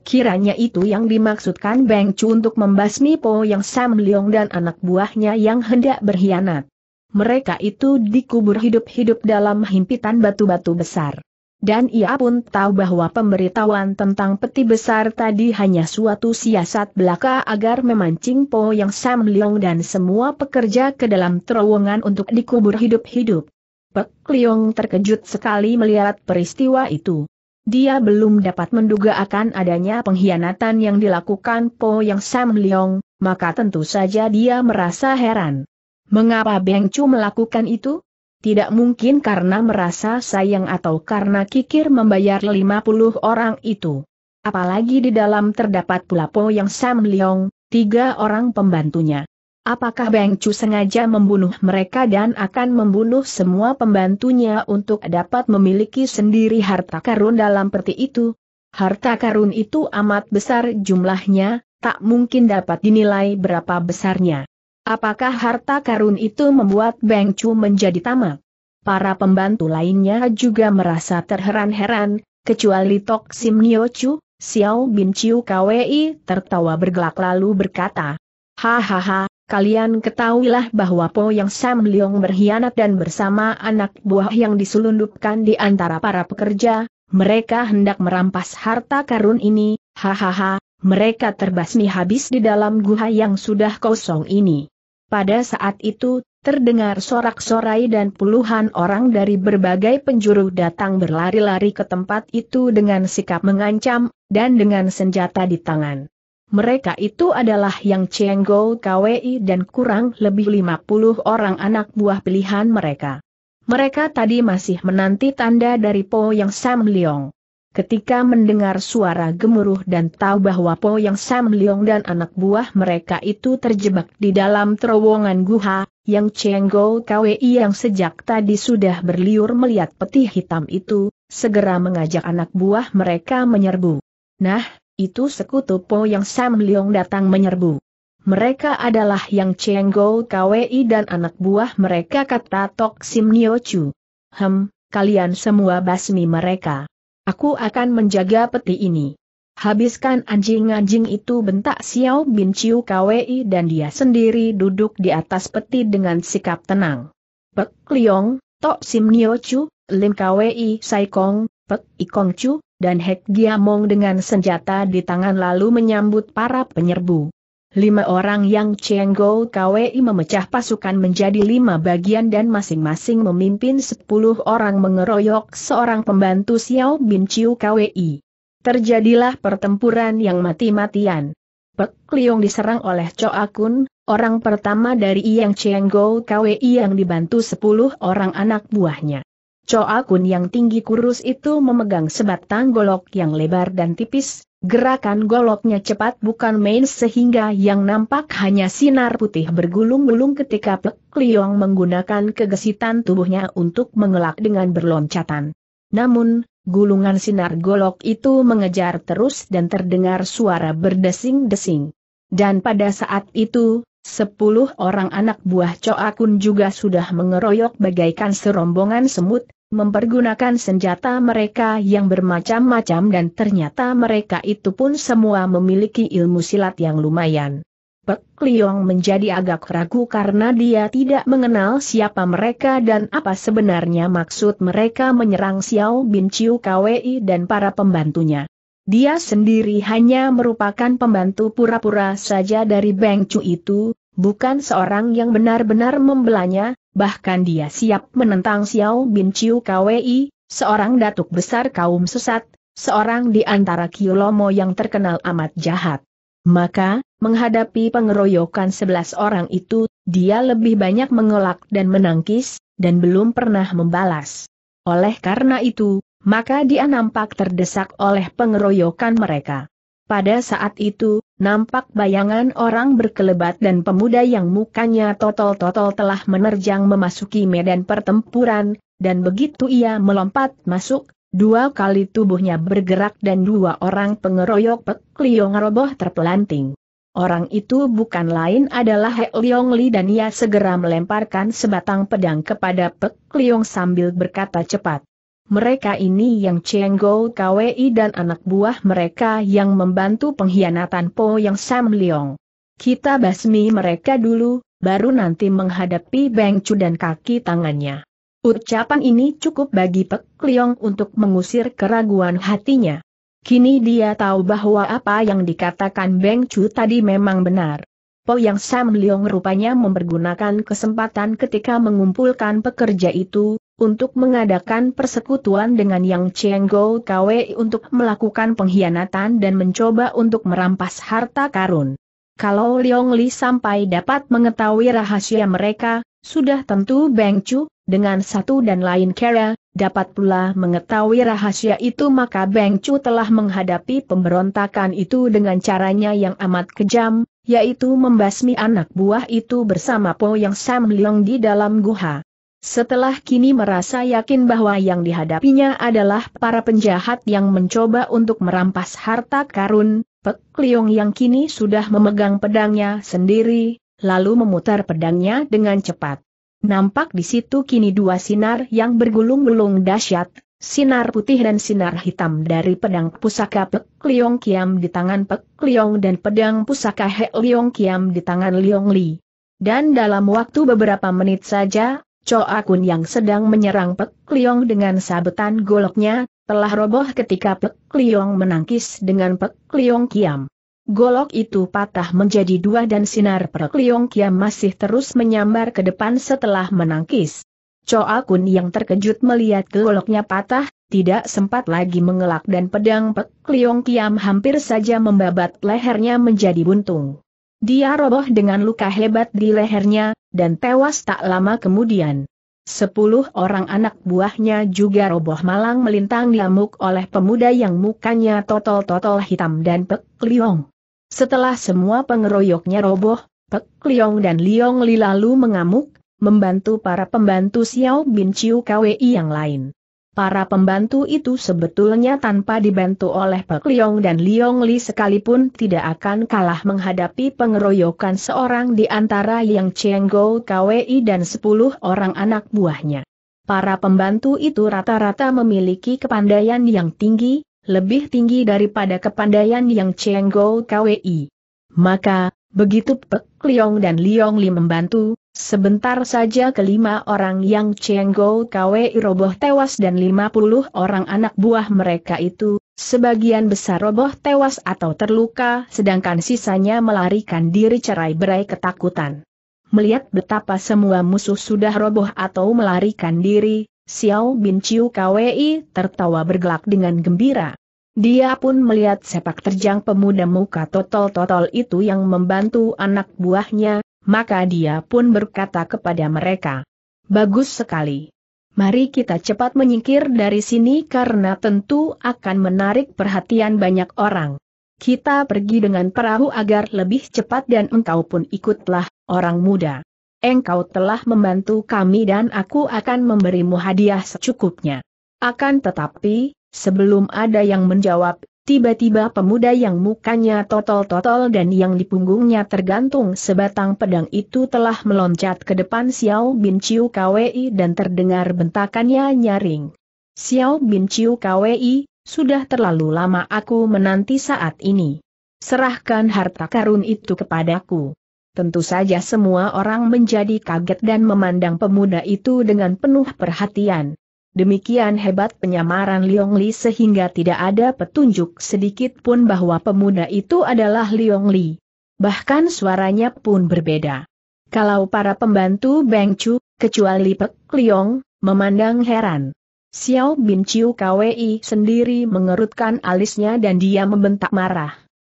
Kiranya itu yang dimaksudkan Beng Chu untuk membasmi Po Yang Sam Leong dan anak buahnya yang hendak berkhianat. Mereka itu dikubur hidup-hidup dalam himpitan batu-batu besar. Dan ia pun tahu bahwa pemberitahuan tentang peti besar tadi hanya suatu siasat belaka agar memancing Po Yang Sam Leong dan semua pekerja ke dalam terowongan untuk dikubur hidup-hidup. Pek Leong terkejut sekali melihat peristiwa itu dia belum dapat menduga akan adanya pengkhianatan yang dilakukan Po Yang Sam Leong, maka tentu saja dia merasa heran. Mengapa Beng Chu melakukan itu? Tidak mungkin karena merasa sayang atau karena kikir membayar 50 orang itu. Apalagi di dalam terdapat pula Po Yang Sam Leong, tiga orang pembantunya. Apakah Beng Chu sengaja membunuh mereka dan akan membunuh semua pembantunya untuk dapat memiliki sendiri harta karun dalam peti itu? Harta karun itu amat besar jumlahnya, tak mungkin dapat dinilai berapa besarnya. Apakah harta karun itu membuat Beng Chu menjadi tamak? Para pembantu lainnya juga merasa terheran-heran, kecuali Tok Sim Nio Chu, Xiao Bin Chiu Kwei tertawa bergelak lalu berkata, Hahaha, kalian ketahuilah bahwa Po Yang Sam Leong berkhianat dan bersama anak buah yang diselundupkan di antara para pekerja, mereka hendak merampas harta karun ini, hahaha, mereka terbasmi habis di dalam guha yang sudah kosong ini. Pada saat itu, terdengar sorak-sorai dan puluhan orang dari berbagai penjuru datang berlari-lari ke tempat itu dengan sikap mengancam, dan dengan senjata di tangan mereka itu adalah yang Cenggo Kwei dan kurang lebih 50 orang anak buah pilihan mereka. Mereka tadi masih menanti tanda dari Po Yang Sam Leong. Ketika mendengar suara gemuruh dan tahu bahwa Po Yang Sam Leong dan anak buah mereka itu terjebak di dalam terowongan guha, Yang Cenggo Kwei yang sejak tadi sudah berliur melihat peti hitam itu, segera mengajak anak buah mereka menyerbu. Nah, itu sekutu Po yang Sam Leong datang menyerbu. Mereka adalah yang Cheng Go Kwei dan anak buah mereka kata Tok Sim Nio Chu. Hem, kalian semua basmi mereka. Aku akan menjaga peti ini. Habiskan anjing-anjing itu bentak Xiao Bin Chiu Kwei dan dia sendiri duduk di atas peti dengan sikap tenang. Pek Liong, Tok Sim Nio Chu, Lim Kwei Sai Kong, Pek Ikong Chu, dan Hek Giamong dengan senjata di tangan lalu menyambut para penyerbu. Lima orang yang Chenggou Kwei memecah pasukan menjadi lima bagian dan masing-masing memimpin sepuluh orang mengeroyok seorang pembantu Xiao Bin Chiu Kwei. Terjadilah pertempuran yang mati-matian. Pek Liong diserang oleh Choa Kun, orang pertama dari Yang Chenggou Kwei yang dibantu sepuluh orang anak buahnya. Coakun Kun yang tinggi kurus itu memegang sebatang golok yang lebar dan tipis, gerakan goloknya cepat bukan main sehingga yang nampak hanya sinar putih bergulung-gulung ketika Pek Liong menggunakan kegesitan tubuhnya untuk mengelak dengan berloncatan. Namun, gulungan sinar golok itu mengejar terus dan terdengar suara berdesing-desing. Dan pada saat itu, Sepuluh orang anak buah Coakun juga sudah mengeroyok bagaikan serombongan semut, mempergunakan senjata mereka yang bermacam-macam dan ternyata mereka itu pun semua memiliki ilmu silat yang lumayan. Pek Liong menjadi agak ragu karena dia tidak mengenal siapa mereka dan apa sebenarnya maksud mereka menyerang Xiao Bin Chiu KWI dan para pembantunya. Dia sendiri hanya merupakan pembantu pura-pura saja dari Beng Chu itu, bukan seorang yang benar-benar membelanya, bahkan dia siap menentang Xiao Bin Chiu Kwei, seorang datuk besar kaum sesat, seorang di antara Kilomo yang terkenal amat jahat. Maka, menghadapi pengeroyokan sebelas orang itu, dia lebih banyak mengelak dan menangkis, dan belum pernah membalas. Oleh karena itu, maka dia nampak terdesak oleh pengeroyokan mereka. Pada saat itu, nampak bayangan orang berkelebat dan pemuda yang mukanya totol-totol telah menerjang memasuki medan pertempuran, dan begitu ia melompat masuk, dua kali tubuhnya bergerak dan dua orang pengeroyok Pek Liong roboh terpelanting. Orang itu bukan lain adalah He Liong Li dan ia segera melemparkan sebatang pedang kepada Pek Liong sambil berkata cepat mereka ini yang cenggol Kwei dan anak buah mereka yang membantu pengkhianatan Po Yang Sam Leong. Kita basmi mereka dulu, baru nanti menghadapi Beng Chu dan kaki tangannya. Ucapan ini cukup bagi Pek Leong untuk mengusir keraguan hatinya. Kini dia tahu bahwa apa yang dikatakan Beng Chu tadi memang benar. Po Yang Sam Leong rupanya mempergunakan kesempatan ketika mengumpulkan pekerja itu, untuk mengadakan persekutuan dengan Yang Chenggo Kwe untuk melakukan pengkhianatan dan mencoba untuk merampas harta karun. Kalau Liong Li sampai dapat mengetahui rahasia mereka, sudah tentu Beng Chu, dengan satu dan lain cara, dapat pula mengetahui rahasia itu maka Beng Chu telah menghadapi pemberontakan itu dengan caranya yang amat kejam, yaitu membasmi anak buah itu bersama Po Yang Sam Liong di dalam guha. Setelah kini merasa yakin bahwa yang dihadapinya adalah para penjahat yang mencoba untuk merampas harta karun, Pek Liong yang kini sudah memegang pedangnya sendiri, lalu memutar pedangnya dengan cepat. Nampak di situ kini dua sinar yang bergulung-gulung dahsyat, sinar putih dan sinar hitam dari pedang pusaka Pek Liong Kiam di tangan Pek Liong dan pedang pusaka He Liong Kiam di tangan Liong Li. Dan dalam waktu beberapa menit saja, Choa Kun yang sedang menyerang Pek Liong dengan sabetan goloknya, telah roboh ketika Pek Liong menangkis dengan Pek Liong Kiam. Golok itu patah menjadi dua dan sinar Pek Liong Kiam masih terus menyambar ke depan setelah menangkis. Choa Kun yang terkejut melihat goloknya patah, tidak sempat lagi mengelak dan pedang Pek Liong Kiam hampir saja membabat lehernya menjadi buntung. Dia roboh dengan luka hebat di lehernya, dan tewas tak lama kemudian. Sepuluh orang anak buahnya juga roboh malang melintang diamuk oleh pemuda yang mukanya totol-totol hitam dan Pek Liong. Setelah semua pengeroyoknya roboh, Pek Liong dan Liong Li lalu mengamuk, membantu para pembantu Xiao Bin Chiu Kwei yang lain. Para pembantu itu sebetulnya tanpa dibantu oleh Pek Liong dan Liong Li sekalipun tidak akan kalah menghadapi pengeroyokan seorang di antara Yang Chenggo KWI dan 10 orang anak buahnya. Para pembantu itu rata-rata memiliki kepandaian yang tinggi, lebih tinggi daripada kepandaian Yang Chenggo KWI. Maka, begitu Pek Liong dan Liong Li membantu, Sebentar saja kelima orang yang Cenggo Kwei roboh tewas dan lima puluh orang anak buah mereka itu, sebagian besar roboh tewas atau terluka sedangkan sisanya melarikan diri cerai berai ketakutan. Melihat betapa semua musuh sudah roboh atau melarikan diri, Xiao Bin Chiu Kwei tertawa bergelak dengan gembira. Dia pun melihat sepak terjang pemuda muka totol-totol itu yang membantu anak buahnya, maka dia pun berkata kepada mereka, Bagus sekali. Mari kita cepat menyingkir dari sini karena tentu akan menarik perhatian banyak orang. Kita pergi dengan perahu agar lebih cepat dan engkau pun ikutlah, orang muda. Engkau telah membantu kami dan aku akan memberimu hadiah secukupnya. Akan tetapi, sebelum ada yang menjawab, Tiba-tiba pemuda yang mukanya totol-totol dan yang di punggungnya tergantung sebatang pedang itu telah meloncat ke depan Xiao Bin Chiu Kwei dan terdengar bentakannya nyaring. Xiao Bin Chiu Kwei, sudah terlalu lama aku menanti saat ini. Serahkan harta karun itu kepadaku. Tentu saja semua orang menjadi kaget dan memandang pemuda itu dengan penuh perhatian. Demikian hebat penyamaran Liong Li sehingga tidak ada petunjuk sedikit pun bahwa pemuda itu adalah Liong Li. Bahkan suaranya pun berbeda. Kalau para pembantu Beng Chu, kecuali Pek Liong, memandang heran. Xiao Bin Chiu KWI sendiri mengerutkan alisnya dan dia membentak marah.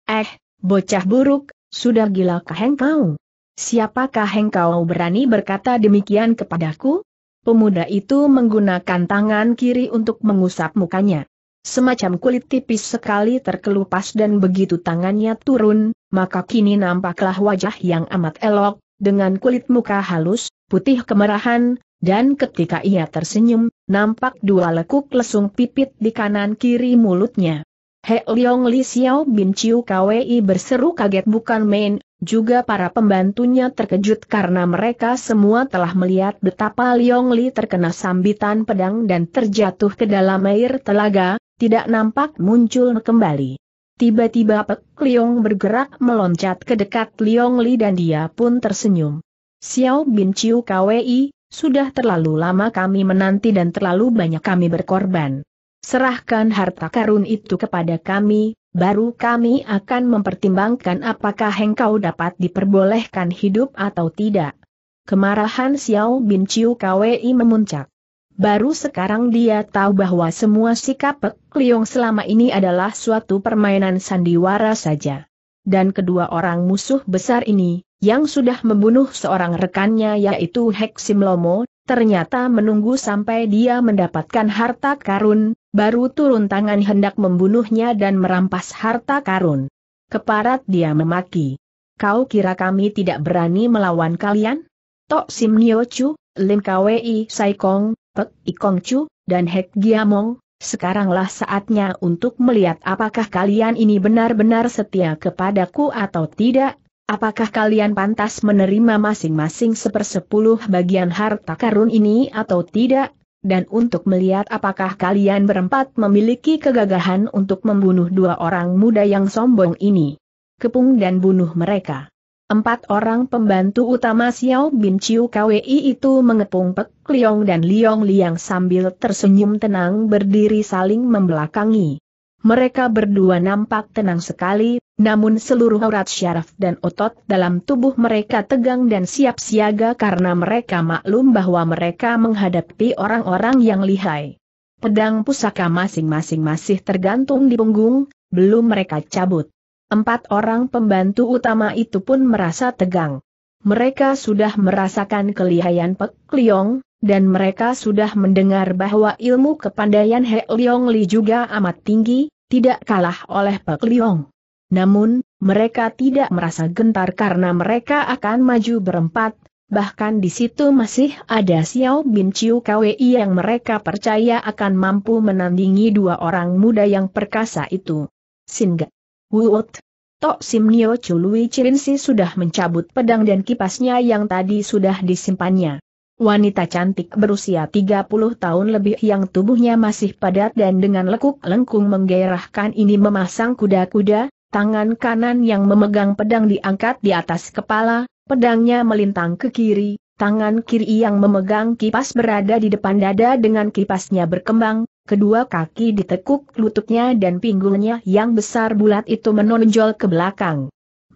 Eh, bocah buruk, sudah gila kah engkau? Siapakah engkau berani berkata demikian kepadaku? Pemuda itu menggunakan tangan kiri untuk mengusap mukanya. Semacam kulit tipis sekali terkelupas dan begitu tangannya turun, maka kini nampaklah wajah yang amat elok, dengan kulit muka halus, putih kemerahan, dan ketika ia tersenyum, nampak dua lekuk lesung pipit di kanan kiri mulutnya. He Leong Li Xiao Bin Chiu Kwei berseru kaget bukan main, juga para pembantunya terkejut karena mereka semua telah melihat betapa Liong Li terkena sambitan pedang dan terjatuh ke dalam air telaga, tidak nampak muncul kembali. Tiba-tiba Pek Liong bergerak meloncat ke dekat Liong Li dan dia pun tersenyum. Xiao Bin Chiu KWI, sudah terlalu lama kami menanti dan terlalu banyak kami berkorban. Serahkan harta karun itu kepada kami, baru kami akan mempertimbangkan apakah engkau dapat diperbolehkan hidup atau tidak. Kemarahan Xiao Bin Chiu KWI memuncak. Baru sekarang dia tahu bahwa semua sikap Pek Liong selama ini adalah suatu permainan sandiwara saja. Dan kedua orang musuh besar ini, yang sudah membunuh seorang rekannya yaitu Hek Simlomo ternyata menunggu sampai dia mendapatkan harta karun, baru turun tangan hendak membunuhnya dan merampas harta karun. Keparat dia memaki. Kau kira kami tidak berani melawan kalian? Tok Sim Nyo Chu, Lim Kwei Sai Kong, Pek Ikong Chu, dan Hek Giamong, sekaranglah saatnya untuk melihat apakah kalian ini benar-benar setia kepadaku atau tidak, Apakah kalian pantas menerima masing-masing sepersepuluh bagian harta karun ini atau tidak? Dan untuk melihat apakah kalian berempat memiliki kegagahan untuk membunuh dua orang muda yang sombong ini. Kepung dan bunuh mereka. Empat orang pembantu utama Xiao Bin Chiu KWI itu mengepung Pek Liong dan Liong Liang sambil tersenyum tenang berdiri saling membelakangi. Mereka berdua nampak tenang sekali, namun seluruh aurat syaraf dan otot dalam tubuh mereka tegang dan siap siaga karena mereka maklum bahwa mereka menghadapi orang-orang yang lihai. Pedang pusaka masing-masing masih tergantung di punggung, belum mereka cabut. Empat orang pembantu utama itu pun merasa tegang. Mereka sudah merasakan kelihayan Pek Liong, dan mereka sudah mendengar bahwa ilmu kepandaian He Leong Li juga amat tinggi, tidak kalah oleh Pak Leong. Namun, mereka tidak merasa gentar karena mereka akan maju berempat, bahkan di situ masih ada Xiao Bin Chiu KWI yang mereka percaya akan mampu menandingi dua orang muda yang perkasa itu. Singa. Wuot. Tok Sim Nio Chului Si sudah mencabut pedang dan kipasnya yang tadi sudah disimpannya. Wanita cantik berusia 30 tahun lebih yang tubuhnya masih padat dan dengan lekuk lengkung menggairahkan ini memasang kuda-kuda, tangan kanan yang memegang pedang diangkat di atas kepala, pedangnya melintang ke kiri, tangan kiri yang memegang kipas berada di depan dada dengan kipasnya berkembang, kedua kaki ditekuk lututnya dan pinggulnya yang besar bulat itu menonjol ke belakang.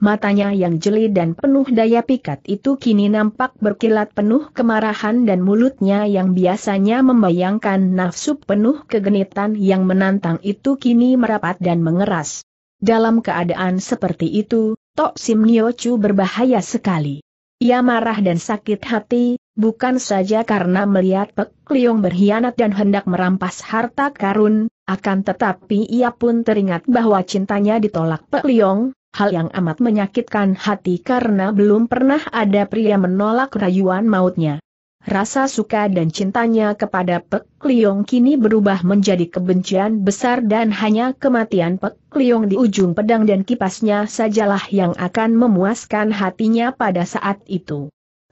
Matanya yang jeli dan penuh daya pikat itu kini nampak berkilat penuh kemarahan dan mulutnya yang biasanya membayangkan nafsu penuh kegenitan yang menantang itu kini merapat dan mengeras. Dalam keadaan seperti itu, Tok Sim Niochu berbahaya sekali. Ia marah dan sakit hati, bukan saja karena melihat Pek Liong berkhianat dan hendak merampas harta karun, akan tetapi ia pun teringat bahwa cintanya ditolak Pek Liong, hal yang amat menyakitkan hati karena belum pernah ada pria menolak rayuan mautnya. Rasa suka dan cintanya kepada Pek Liong kini berubah menjadi kebencian besar dan hanya kematian Pek Liong di ujung pedang dan kipasnya sajalah yang akan memuaskan hatinya pada saat itu.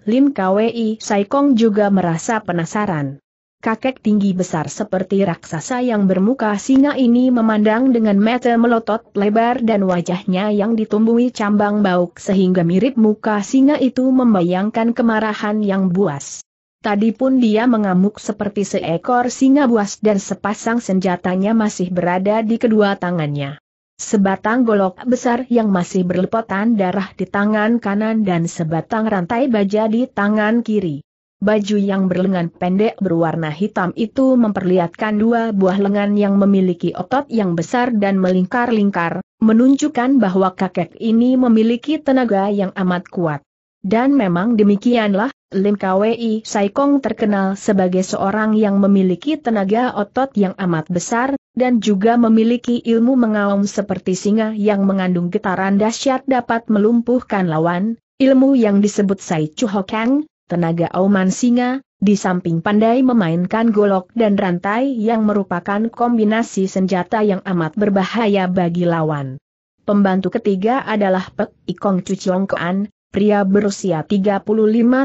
Lim Kwei Saikong juga merasa penasaran. Kakek tinggi besar seperti raksasa yang bermuka singa ini memandang dengan mata melotot lebar dan wajahnya yang ditumbuhi cambang bauk sehingga mirip muka singa itu membayangkan kemarahan yang buas. Tadi pun dia mengamuk seperti seekor singa buas dan sepasang senjatanya masih berada di kedua tangannya. Sebatang golok besar yang masih berlepotan darah di tangan kanan dan sebatang rantai baja di tangan kiri. Baju yang berlengan pendek berwarna hitam itu memperlihatkan dua buah lengan yang memiliki otot yang besar dan melingkar-lingkar, menunjukkan bahwa kakek ini memiliki tenaga yang amat kuat. Dan memang demikianlah, Lim Kwei Saikong terkenal sebagai seorang yang memiliki tenaga otot yang amat besar, dan juga memiliki ilmu mengaum seperti singa yang mengandung getaran dahsyat dapat melumpuhkan lawan, ilmu yang disebut Sai Hokang tenaga auman singa, di samping pandai memainkan golok dan rantai yang merupakan kombinasi senjata yang amat berbahaya bagi lawan. Pembantu ketiga adalah Pek Ikong Cuciong Koan, pria berusia 35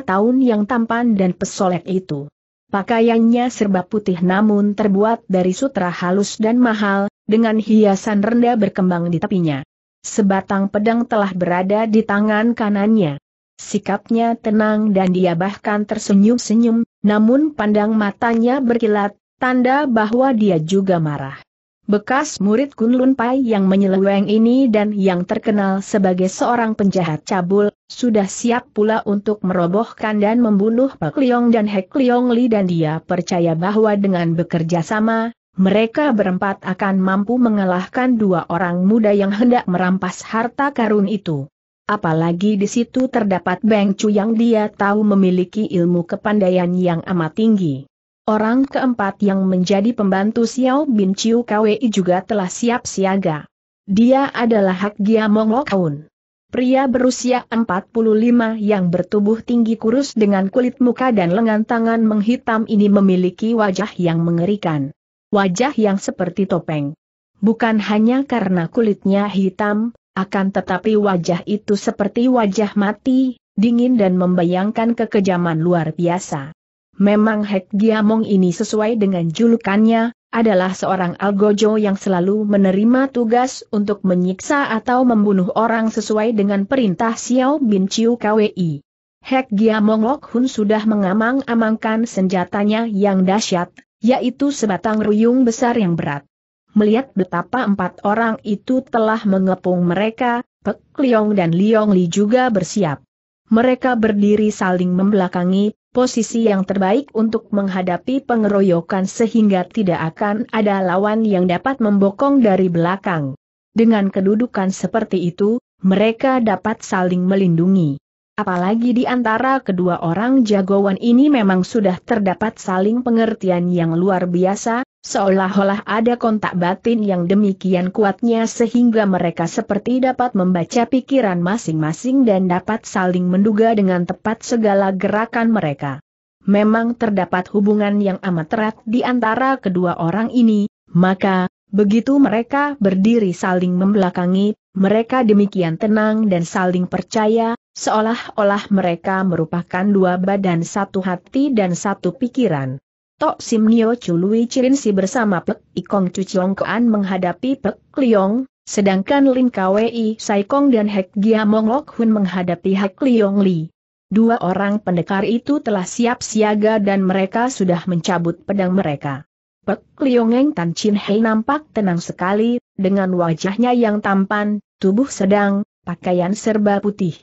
tahun yang tampan dan pesolek itu. Pakaiannya serba putih namun terbuat dari sutra halus dan mahal, dengan hiasan rendah berkembang di tepinya. Sebatang pedang telah berada di tangan kanannya. Sikapnya tenang dan dia bahkan tersenyum-senyum, namun pandang matanya berkilat, tanda bahwa dia juga marah. Bekas murid Kunlun Pai yang menyeleweng ini dan yang terkenal sebagai seorang penjahat cabul, sudah siap pula untuk merobohkan dan membunuh Pak Liong dan Hek Liong Li dan dia percaya bahwa dengan bekerja sama, mereka berempat akan mampu mengalahkan dua orang muda yang hendak merampas harta karun itu. Apalagi di situ terdapat Beng Chu yang dia tahu memiliki ilmu kepandaian yang amat tinggi. Orang keempat yang menjadi pembantu Xiao Bin Chiu juga telah siap siaga. Dia adalah Hak Gia Monglokaun. Pria berusia 45 yang bertubuh tinggi kurus dengan kulit muka dan lengan tangan menghitam ini memiliki wajah yang mengerikan. Wajah yang seperti topeng. Bukan hanya karena kulitnya hitam, akan tetapi wajah itu seperti wajah mati, dingin dan membayangkan kekejaman luar biasa. Memang Hek Giamong ini sesuai dengan julukannya, adalah seorang algojo yang selalu menerima tugas untuk menyiksa atau membunuh orang sesuai dengan perintah Xiao Bin Chiu KWI. Hek Giamong Lok Hun sudah mengamang-amangkan senjatanya yang dahsyat, yaitu sebatang ruyung besar yang berat. Melihat betapa empat orang itu telah mengepung mereka, Pek Liong dan Liong Li juga bersiap. Mereka berdiri saling membelakangi, posisi yang terbaik untuk menghadapi pengeroyokan sehingga tidak akan ada lawan yang dapat membokong dari belakang. Dengan kedudukan seperti itu, mereka dapat saling melindungi. Apalagi di antara kedua orang jagoan ini memang sudah terdapat saling pengertian yang luar biasa, Seolah-olah ada kontak batin yang demikian kuatnya sehingga mereka seperti dapat membaca pikiran masing-masing dan dapat saling menduga dengan tepat segala gerakan mereka. Memang terdapat hubungan yang amat erat di antara kedua orang ini, maka, begitu mereka berdiri saling membelakangi, mereka demikian tenang dan saling percaya, seolah-olah mereka merupakan dua badan satu hati dan satu pikiran. Tok Sim Nio Chu Chirin Si bersama Pek Ikong Chu Chiong menghadapi Pek Liong, sedangkan Lin Kwei Sai Kong dan Hek Gia Mong Lok Hun menghadapi Hek Liong Li. Dua orang pendekar itu telah siap siaga dan mereka sudah mencabut pedang mereka. Pek Liongeng Tan Chin Hei nampak tenang sekali, dengan wajahnya yang tampan, tubuh sedang, pakaian serba putih.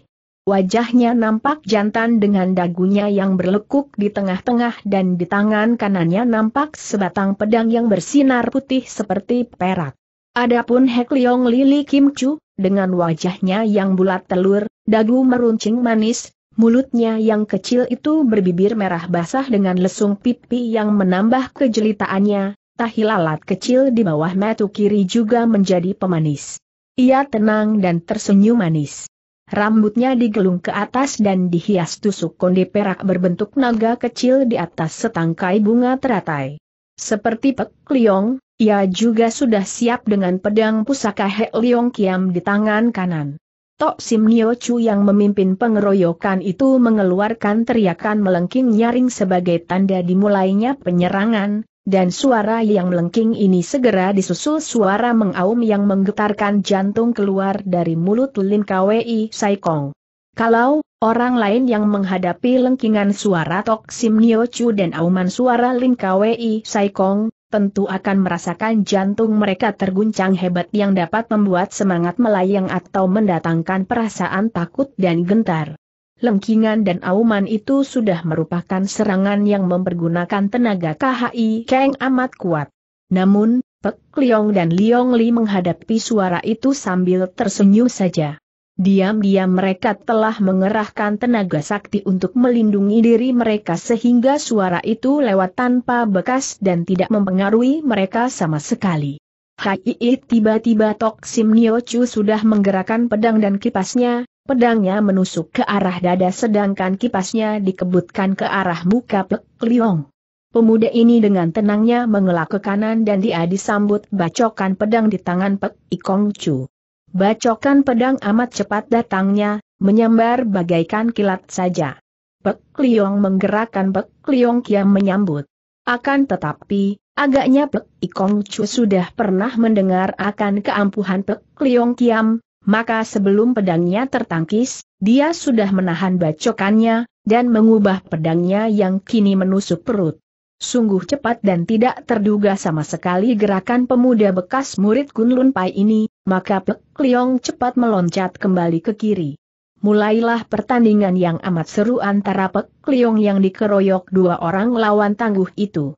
Wajahnya nampak jantan dengan dagunya yang berlekuk di tengah-tengah dan di tangan kanannya nampak sebatang pedang yang bersinar putih seperti perak. Adapun Hek Leong Lili Kim Chu, dengan wajahnya yang bulat telur, dagu meruncing manis, mulutnya yang kecil itu berbibir merah basah dengan lesung pipi yang menambah kejelitaannya, tahi lalat kecil di bawah mata kiri juga menjadi pemanis. Ia tenang dan tersenyum manis. Rambutnya digelung ke atas dan dihias tusuk konde perak berbentuk naga kecil di atas setangkai bunga teratai. Seperti Pek Liong, ia juga sudah siap dengan pedang pusaka He Liong Kiam di tangan kanan. Tok Sim Nio Chu yang memimpin pengeroyokan itu mengeluarkan teriakan melengking nyaring sebagai tanda dimulainya penyerangan, dan suara yang melengking ini segera disusul suara mengaum yang menggetarkan jantung keluar dari mulut Lin Kwi Kong. Kalau, orang lain yang menghadapi lengkingan suara Tok Sim Nio Chu dan auman suara Lin Kwi Kong, tentu akan merasakan jantung mereka terguncang hebat yang dapat membuat semangat melayang atau mendatangkan perasaan takut dan gentar. Lengkingan dan auman itu sudah merupakan serangan yang mempergunakan tenaga KHI Kang amat kuat. Namun, Pek Liong dan Liong Li menghadapi suara itu sambil tersenyum saja. Diam-diam mereka telah mengerahkan tenaga sakti untuk melindungi diri mereka sehingga suara itu lewat tanpa bekas dan tidak mempengaruhi mereka sama sekali. Hai tiba-tiba Tok Sim Nio Chu sudah menggerakkan pedang dan kipasnya, Pedangnya menusuk ke arah dada sedangkan kipasnya dikebutkan ke arah muka Pek Liong. Pemuda ini dengan tenangnya mengelak ke kanan dan dia disambut bacokan pedang di tangan Pek Ikong Chu. Bacokan pedang amat cepat datangnya, menyambar bagaikan kilat saja. Pek Liong menggerakkan Pek Liong Kiam menyambut. Akan tetapi, agaknya Pek Ikong Chu sudah pernah mendengar akan keampuhan Pek Liong Kiam, maka sebelum pedangnya tertangkis, dia sudah menahan bacokannya, dan mengubah pedangnya yang kini menusuk perut. Sungguh cepat dan tidak terduga sama sekali gerakan pemuda bekas murid Kunlun Pai ini, maka Pek Liong cepat meloncat kembali ke kiri. Mulailah pertandingan yang amat seru antara Pek Liong yang dikeroyok dua orang lawan tangguh itu.